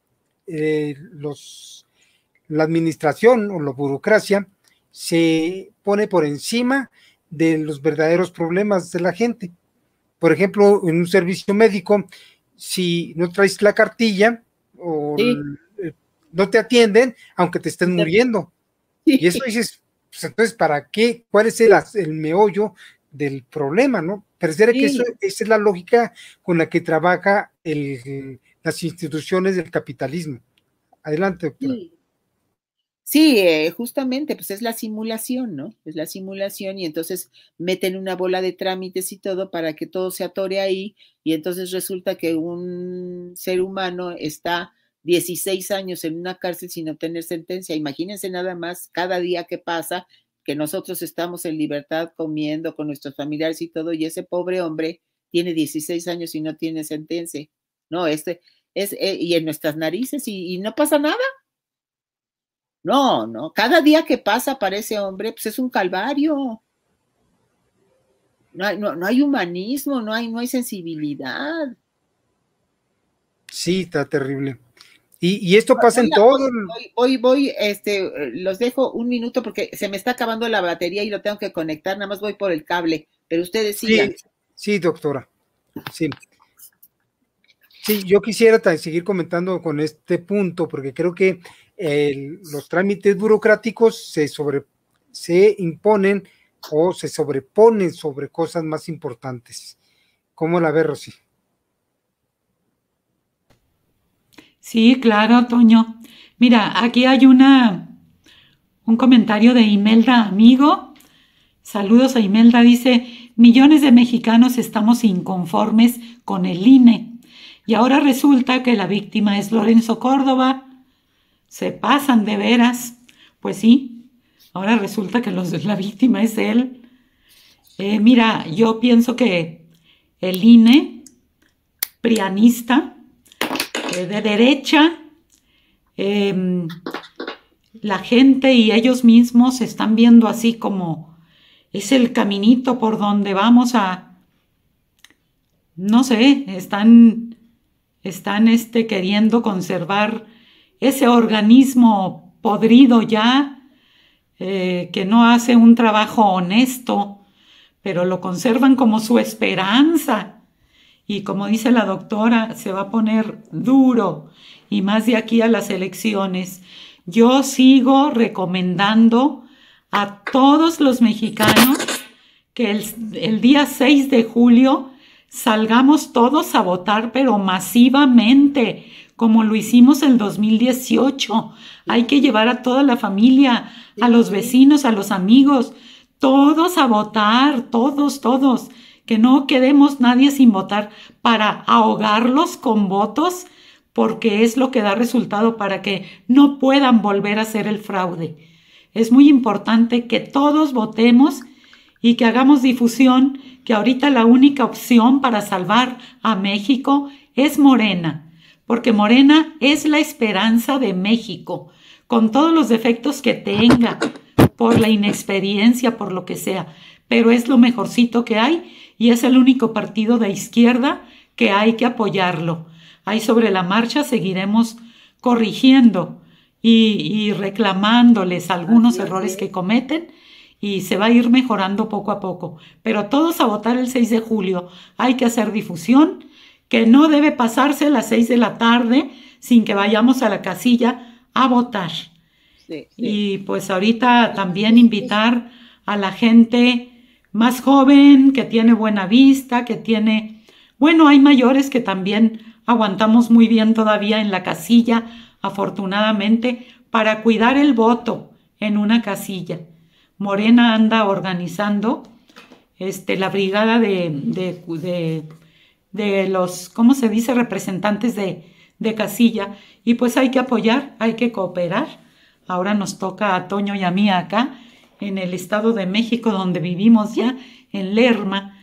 eh, los, la administración o la burocracia se pone por encima de los verdaderos problemas de la gente por ejemplo, en un servicio médico, si no traes la cartilla o eh, no te atienden, aunque te estén muriendo. Y eso dices, pues, entonces, ¿para qué? ¿Cuál es el, meollo del problema, no? será que eso, esa es la lógica con la que trabaja el, las instituciones del capitalismo. Adelante, doctora. Sí, eh, justamente, pues es la simulación, ¿no? Es la simulación y entonces meten una bola de trámites y todo para que todo se atore ahí y entonces resulta que un ser humano está 16 años en una cárcel sin obtener sentencia. Imagínense nada más cada día que pasa que nosotros estamos en libertad comiendo con nuestros familiares y todo, y ese pobre hombre tiene 16 años y no tiene sentencia. No, este es, eh, y en nuestras narices y no pasa nada. No, no. Cada día que pasa para ese hombre, pues es un calvario. No hay, humanismo, no hay, no hay sensibilidad. Sí, está terrible. Y, esto pasa en todo. Hoy voy, este, los dejo un minuto porque se me está acabando la batería y lo tengo que conectar, nada más voy por el cable, pero ustedes sigan. Sí, sí doctora. Sí. Sí, yo quisiera seguir comentando con este punto porque creo que los trámites burocráticos se, sobre, se imponen o se sobreponen sobre cosas más importantes. ¿Cómo la ve, Rosy? Sí, claro, Toño. Mira, aquí hay una un comentario de Imelda Amigo. Saludos a Imelda. Dice, millones de mexicanos estamos inconformes con el INE. Y ahora resulta que la víctima es Lorenzo Córdoba, se pasan de veras. Pues sí, ahora resulta que la [LAUGHS] víctima es él. Eh, mira, yo pienso que el INE, prianista, eh, de derecha, em, la gente y ellos mismos están viendo así como es el caminito por donde vamos a, no sé, están, están este, queriendo conservar ese organismo podrido ya, eh, que no hace un trabajo honesto, pero lo conservan como su esperanza. Y como dice la doctora, se va a poner duro y más de aquí a las elecciones. Yo sigo recomendando a todos los mexicanos que el, el día 6 de julio salgamos todos a votar, pero masivamente, como lo hicimos en 2018. Hay que llevar a toda la familia, a los vecinos, a los amigos, todos a votar, todos, todos, que no quedemos nadie sin votar para ahogarlos con votos, porque es lo que da resultado para que no puedan volver a hacer el fraude. Es muy importante que todos votemos y que hagamos difusión, que ahorita la única opción para salvar a México es Morena porque Morena es la esperanza de México, con todos los defectos que tenga, por la inexperiencia, por lo que sea, pero es lo mejorcito que hay y es el único partido de izquierda que hay que apoyarlo. Ahí sobre la marcha seguiremos corrigiendo y, reclamándoles algunos errores que cometen y se va a ir mejorando poco a poco. Pero todos a votar el 6 de julio. Hay que hacer difusión que no debe pasarse las seis de la tarde sin que vayamos a la casilla a votar. Y pues ahorita también invitar a la gente más joven, que tiene buena vista, que tiene, bueno, hay mayores que también aguantamos muy bien todavía en la casilla, afortunadamente, para cuidar el voto en una casilla. Morena anda organizando este, la brigada de de los, ¿cómo se dice?, representantes de, de casilla. Y pues hay que apoyar, hay que cooperar. Ahora nos toca a Toño y a mí acá, en el Estado de México, donde vivimos ya, en Lerma.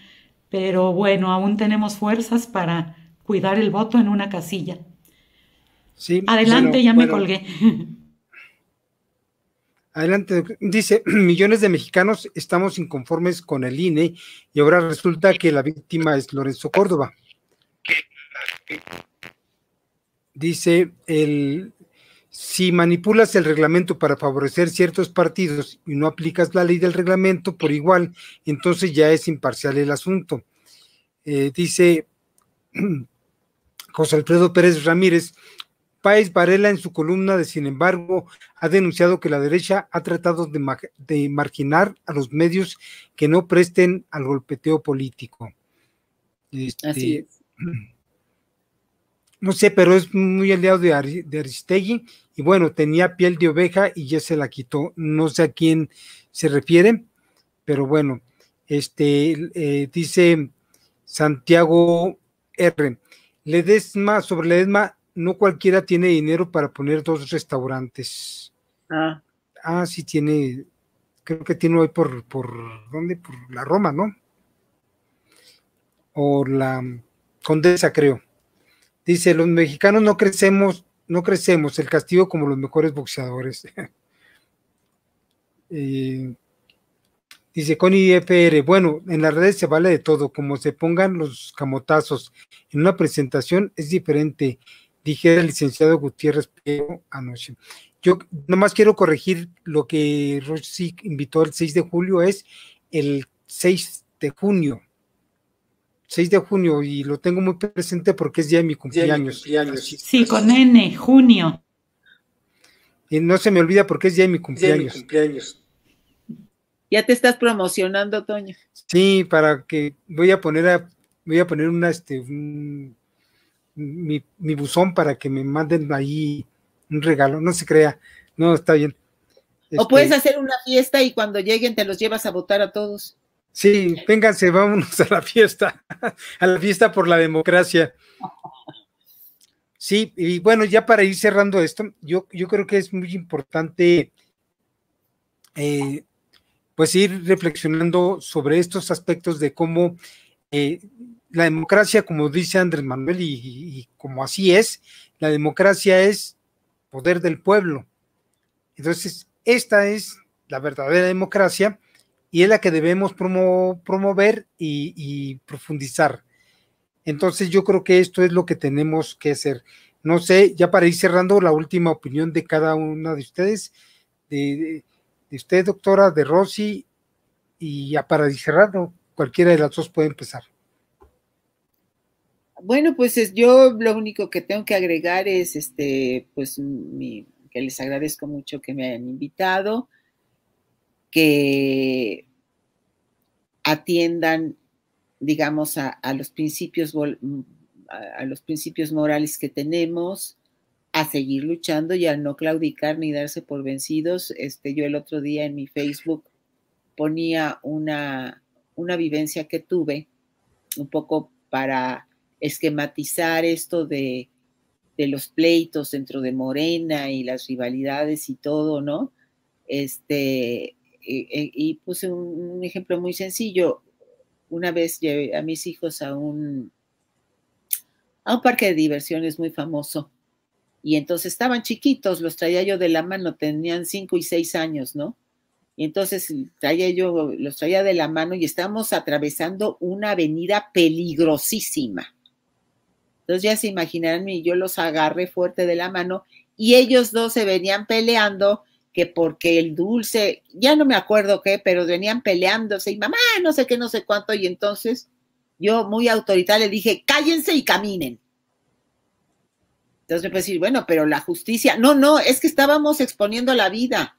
Pero bueno, aún tenemos fuerzas para cuidar el voto en una casilla. Sí, Adelante, ya me colgué. [LAUGHS] Adelante, dice, [CLEARS THROAT] millones de mexicanos estamos inconformes con el INE y ahora resulta que la víctima es Lorenzo Córdoba. Dice, el, si manipulas el reglamento para favorecer ciertos partidos y no aplicas la ley del reglamento por igual, entonces ya es imparcial el asunto. Eh, dice [CLEARS THROAT] José Alfredo Pérez Ramírez, Paez Varela en su columna de Sin embargo ha denunciado que la derecha ha tratado de, marginar a los medios que no presten al golpeteo político. Este, Así [CLEARS THROAT] No sé, pero es muy aliado de, de, Aristegui y bueno, tenía piel de oveja y ya se la quitó. No sé a quién se refiere, pero bueno, este eh, dice Santiago R. Ledesma sobre Ledesma no cualquiera tiene dinero para poner dos restaurantes. Ah. Ah, sí tiene, creo que tiene hoy por, por, ¿dónde? Por la Roma, ¿no? O la Condesa, creo. Dice, los mexicanos no crecemos, no crecemos, el castigo como los mejores boxeadores. [LAUGHS] Dice con IFR, bueno, en las redes se vale de todo, como se pongan los camotazos. En una presentación es diferente dijera el licenciado Gutiérrez Piego anoche. Yo nomás quiero corregir lo que Rossi invitó el 6 de julio, es el 6 de junio. 6 de junio, y lo tengo muy presente porque es día de mi cumpleaños. Sí, con N, junio. Y no se me olvida porque es día de mi cumpleaños. Ya te estás promocionando, Toño. Sí, para que voy a poner a, voy a poner una este un, mi, mi buzón para que me manden ahí un regalo, no se crea, no está bien. o puedes este, hacer una fiesta y cuando lleguen te los llevas a votar a todos. Sí, vénganse, vámonos a la fiesta, [LAUGHS] a la fiesta por la democracia. Sí, y bueno, ya para ir cerrando esto, yo, yo creo que es muy importante eh, pues ir reflexionando sobre estos aspectos de cómo eh, la democracia, como dice Andrés Manuel, y, como así es, la democracia es poder del pueblo. Entonces, esta es la verdadera democracia y es la que debemos promover y, profundizar. Entonces, yo creo que esto es lo que tenemos que hacer. No sé, ya para ir cerrando, la última opinión de cada una de ustedes, de, de usted, doctora, de Rosy, y ya para cerrando, cualquiera de las dos puede empezar. Bueno, pues yo lo único que tengo que agregar es, este, pues, que les agradezco mucho que me hayan invitado, que atiendan, digamos, a, los principios mm, los principios morales que tenemos, a seguir luchando y a no claudicar ni darse por vencidos. Este, yo el otro día en mi Facebook ponía una, una vivencia que tuve, un poco para esquematizar esto de, de, los pleitos dentro de Morena y las rivalidades y todo, ¿no? Este, y, puse un, ejemplo muy sencillo. Una vez llevé a mis hijos a un, a un parque de diversiones muy famoso. Y entonces estaban chiquitos, los traía yo de la mano, tenían cinco y seis años, ¿no? Y entonces traía yo, los traía de la mano y estábamos atravesando una avenida peligrosísima. Entonces ya se imaginarán, y yo los agarré fuerte de la mano y ellos dos se venían peleando que porque el dulce, ya no me acuerdo qué, pero venían peleándose y mamá, no sé qué, no sé cuánto, y entonces yo muy autoritaria le dije, cállense y caminen. Entonces me puede decir, bueno, pero la justicia, no, no, es que estábamos exponiendo la vida.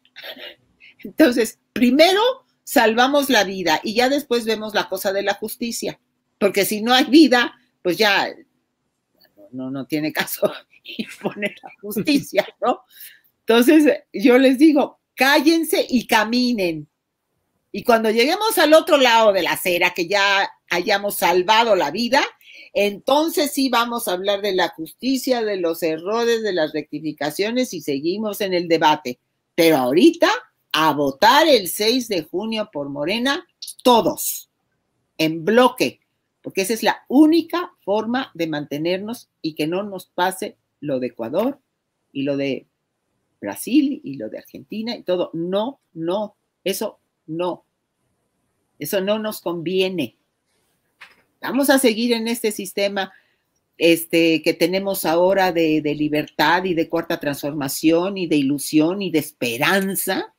[LAUGHS] Entonces, primero salvamos la vida y ya después vemos la cosa de la justicia, porque si no hay vida, pues ya no, no tiene caso [LAUGHS] imponer la justicia, ¿no? Entonces yo les digo, cállense y caminen. Y cuando lleguemos al otro lado de la acera, que ya hayamos salvado la vida, entonces sí vamos a hablar de la justicia, de los errores, de las rectificaciones y seguimos en el debate. Pero ahorita, a votar el 6 de junio por Morena, todos, en bloque, porque esa es la única forma de mantenernos y que no nos pase lo de Ecuador y lo de Brasil y lo de Argentina y todo. No, no, eso no. Eso no nos conviene. Vamos a seguir en este sistema este, que tenemos ahora de, libertad y de cuarta transformación y de ilusión y de esperanza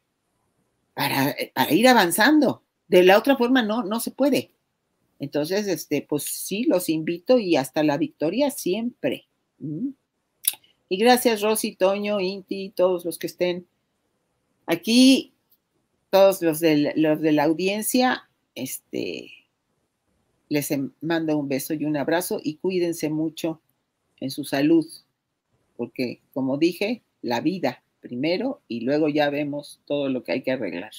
para, para ir avanzando. De la otra forma no, no se puede. Entonces, este, pues sí, los invito y hasta la victoria siempre. Mm. Y gracias, Rosy, Toño, Inti, todos los que estén aquí, todos los de, los de la audiencia, este, les em-, mando un beso y un abrazo y cuídense mucho en su salud, porque como dije, la vida primero y luego ya vemos todo lo que hay que arreglar.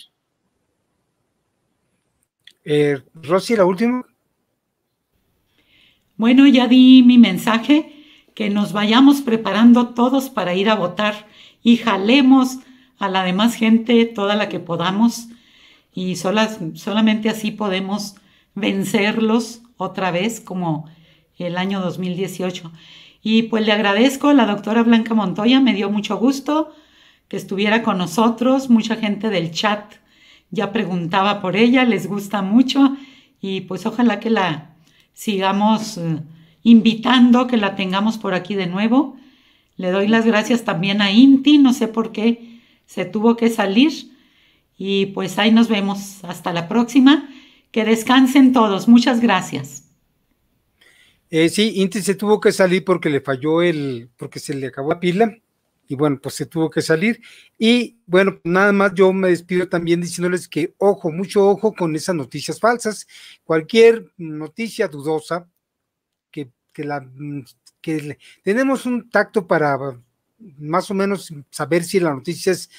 Eh, Rosy, la última. Bueno, ya di mi mensaje, que nos vayamos preparando todos para ir a votar y jalemos a la demás gente toda la que podamos y solas, solamente así podemos vencerlos otra vez como el año 2018. Y pues le agradezco a la doctora Blanca Montoya, me dio mucho gusto que estuviera con nosotros, mucha gente del chat ya preguntaba por ella, les gusta mucho y pues ojalá que la sigamos eh, invitando que la tengamos por aquí de nuevo. Le doy las gracias también a Inti, no sé por qué se tuvo que salir. Y pues ahí nos vemos. Hasta la próxima. Que descansen todos. Muchas gracias. Eh, sí, Inti se tuvo que salir porque le falló el, porque se le acabó la pila y bueno, pues se tuvo que salir. Y bueno, nada más yo me despido también diciéndoles que ojo, mucho ojo con esas noticias falsas. Cualquier noticia dudosa, que, la, mm, que tenemos un tacto para más o menos saber si la noticia es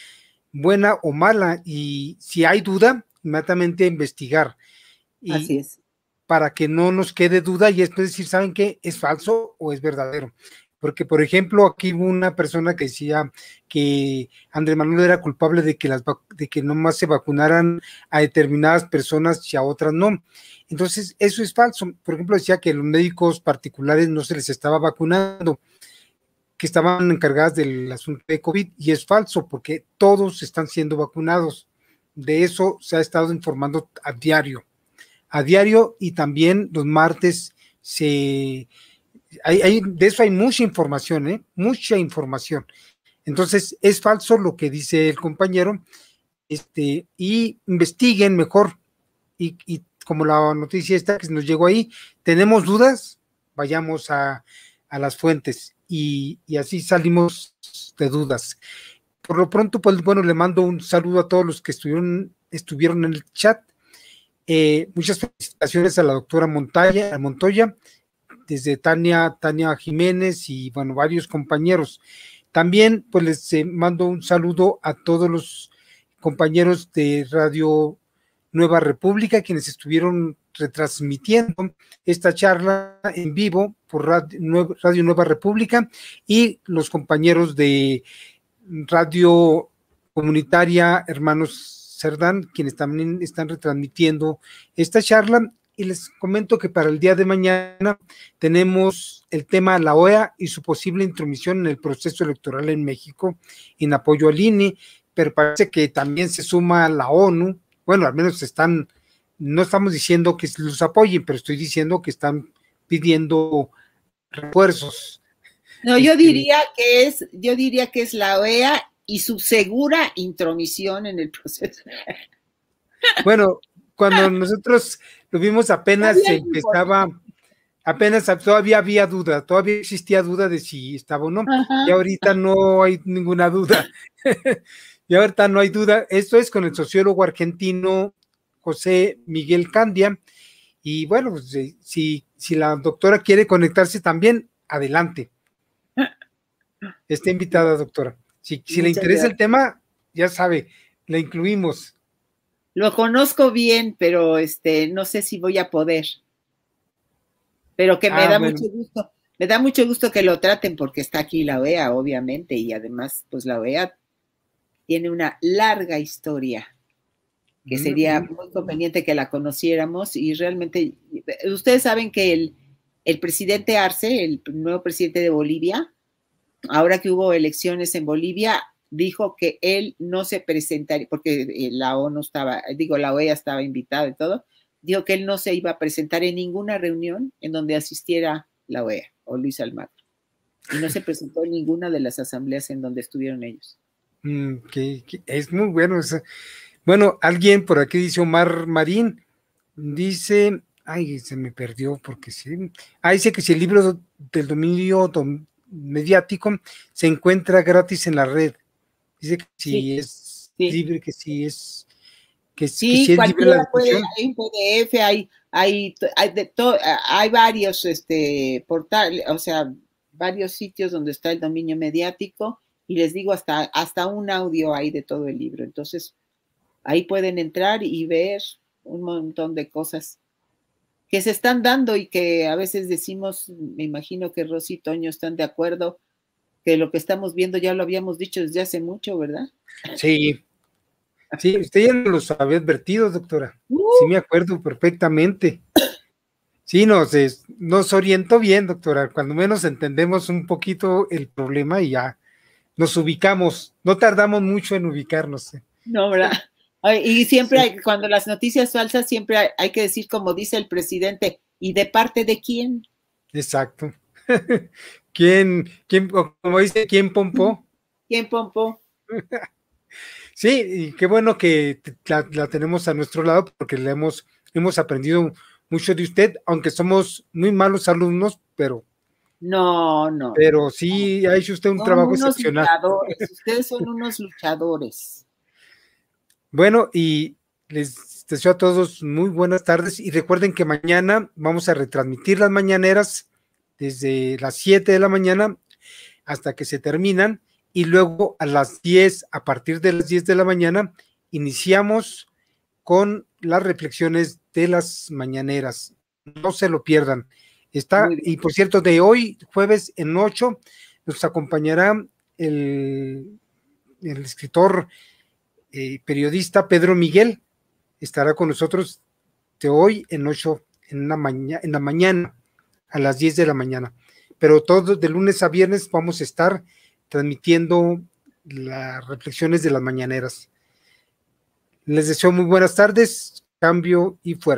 buena o mala y si hay duda, inmediatamente investigar. Y Así es. Para que no nos quede duda y después decir, ¿saben qué? ¿Es falso o es verdadero? Porque, por ejemplo, aquí hubo una persona que decía que Andrés Manuel era culpable de que, las, de que nomás se vacunaran a determinadas personas y a otras no. Entonces, eso es falso. Por ejemplo, decía que los médicos particulares no se les estaba vacunando que estaban encargadas del asunto de COVID y es falso porque todos están siendo vacunados. De eso se ha estado informando a diario. A diario y también los martes se, de eso hay mucha información, ¿eh? mucha información. Entonces, es falso lo que dice el compañero, este, y investiguen mejor. Y, como la noticia está que nos llegó ahí, tenemos dudas, vayamos a, las fuentes y, así salimos de dudas. Por lo pronto, pues bueno, le mando un saludo a todos los que estuvieron, estuvieron en el chat. Eh, muchas felicitaciones a la doctora a Montoya desde Tania, Tania Jiménez y bueno, varios compañeros. También pues les eh, mando un saludo a todos los compañeros de Radio Nueva República, quienes estuvieron retransmitiendo esta charla en vivo por Radio, Radio Nueva República y los compañeros de Radio Comunitaria Hermanos Cerdán, quienes también están retransmitiendo esta charla y les comento que para el día de mañana tenemos el tema de la OEA y su posible intromisión en el proceso electoral en México en apoyo al INE, pero parece que también se suma la ONU. Bueno, al menos están, no estamos diciendo que los apoyen, pero estoy diciendo que están pidiendo refuerzos. No, yo este, diría que es, yo diría que es la OEA y su segura intromisión en el proceso. Bueno, cuando nosotros lo vimos apenas estaba empezaba, apenas todavía había duda, todavía existía duda de si estaba o no, y ahorita no hay ninguna duda, [LAUGHS] y ahorita no hay duda, esto es con el sociólogo argentino José Miguel Candia, y bueno, pues, eh, si, la doctora quiere conectarse también, adelante. Está invitada, doctora. Si, si le interesa el tema, ya sabe, la incluimos. Lo conozco bien, pero este, no sé si voy a poder. Pero que me ah, da mucho gusto. Me da mucho gusto que lo traten porque está aquí la OEA, obviamente, y además, pues la OEA tiene una larga historia que mm, sería muy conveniente que la conociéramos y realmente, ustedes saben que el, el, presidente Arce, el nuevo presidente de Bolivia, ahora que hubo elecciones en Bolivia, dijo que él no se presentaría, porque eh, la ONU estaba, digo, la OEA estaba invitada y todo, dijo que él no se iba a presentar en ninguna reunión en donde asistiera la OEA o Luis Almagro. Y no se presentó en ninguna de las asambleas en donde estuvieron ellos. Mm, que, es muy bueno. Bueno, alguien por aquí dice Omar Marín, dice, ay, se me perdió porque sí. Ah, dice que si el libro del dominio mediático se encuentra gratis en la red, Dice que sí, es libre, que sí es. Que, sí, que puede, hay un PDF, hay, hay, hay, varios este, portales, o sea, varios sitios donde está el dominio mediático y les digo, hasta, hasta un audio hay de todo el libro. Entonces, ahí pueden entrar y ver un montón de cosas que se están dando y que a veces decimos, me imagino que Rosy y Toño están de acuerdo, que lo que estamos viendo ya lo habíamos dicho desde hace mucho, ¿verdad? Sí. Sí, usted ya nos los había advertido, doctora. Uh. Sí, me acuerdo perfectamente. Sí, nos, nos orientó bien, doctora. Cuando menos entendemos un poquito el problema y ya nos ubicamos. No tardamos mucho en ubicarnos. ¿eh? No, ¿verdad? y siempre, cuando las noticias falsas, siempre hay que decir, como dice el presidente, ¿y de parte de quién? Exacto. [LAUGHS] ¿Quién, quién, como dice, quién pompó? [LAUGHS] ¿Quién pompó? [LAUGHS] sí, y qué bueno que la, tenemos a nuestro lado porque le hemos, hemos aprendido mucho de usted, aunque somos muy malos alumnos, pero... No, no. Pero sí ha hecho usted un trabajo unos excepcional. Luchadores. [LAUGHS] Ustedes son unos luchadores. Bueno, y les deseo a todos muy buenas tardes y recuerden que mañana vamos a retransmitir las mañaneras desde las 7 de la mañana hasta que se terminan y luego a las 10, a partir de las 10 de la mañana, iniciamos con las reflexiones de las mañaneras. No se lo pierdan. Está, y por cierto, de hoy, jueves en 8, nos acompañará el, el escritor y eh, periodista Pedro Miguel. Estará con nosotros de hoy en 8, en la, mañana en la mañana a las 10 de la mañana. Pero todos de lunes a viernes vamos a estar transmitiendo las reflexiones de las mañaneras. Les deseo muy buenas tardes, cambio y fuera.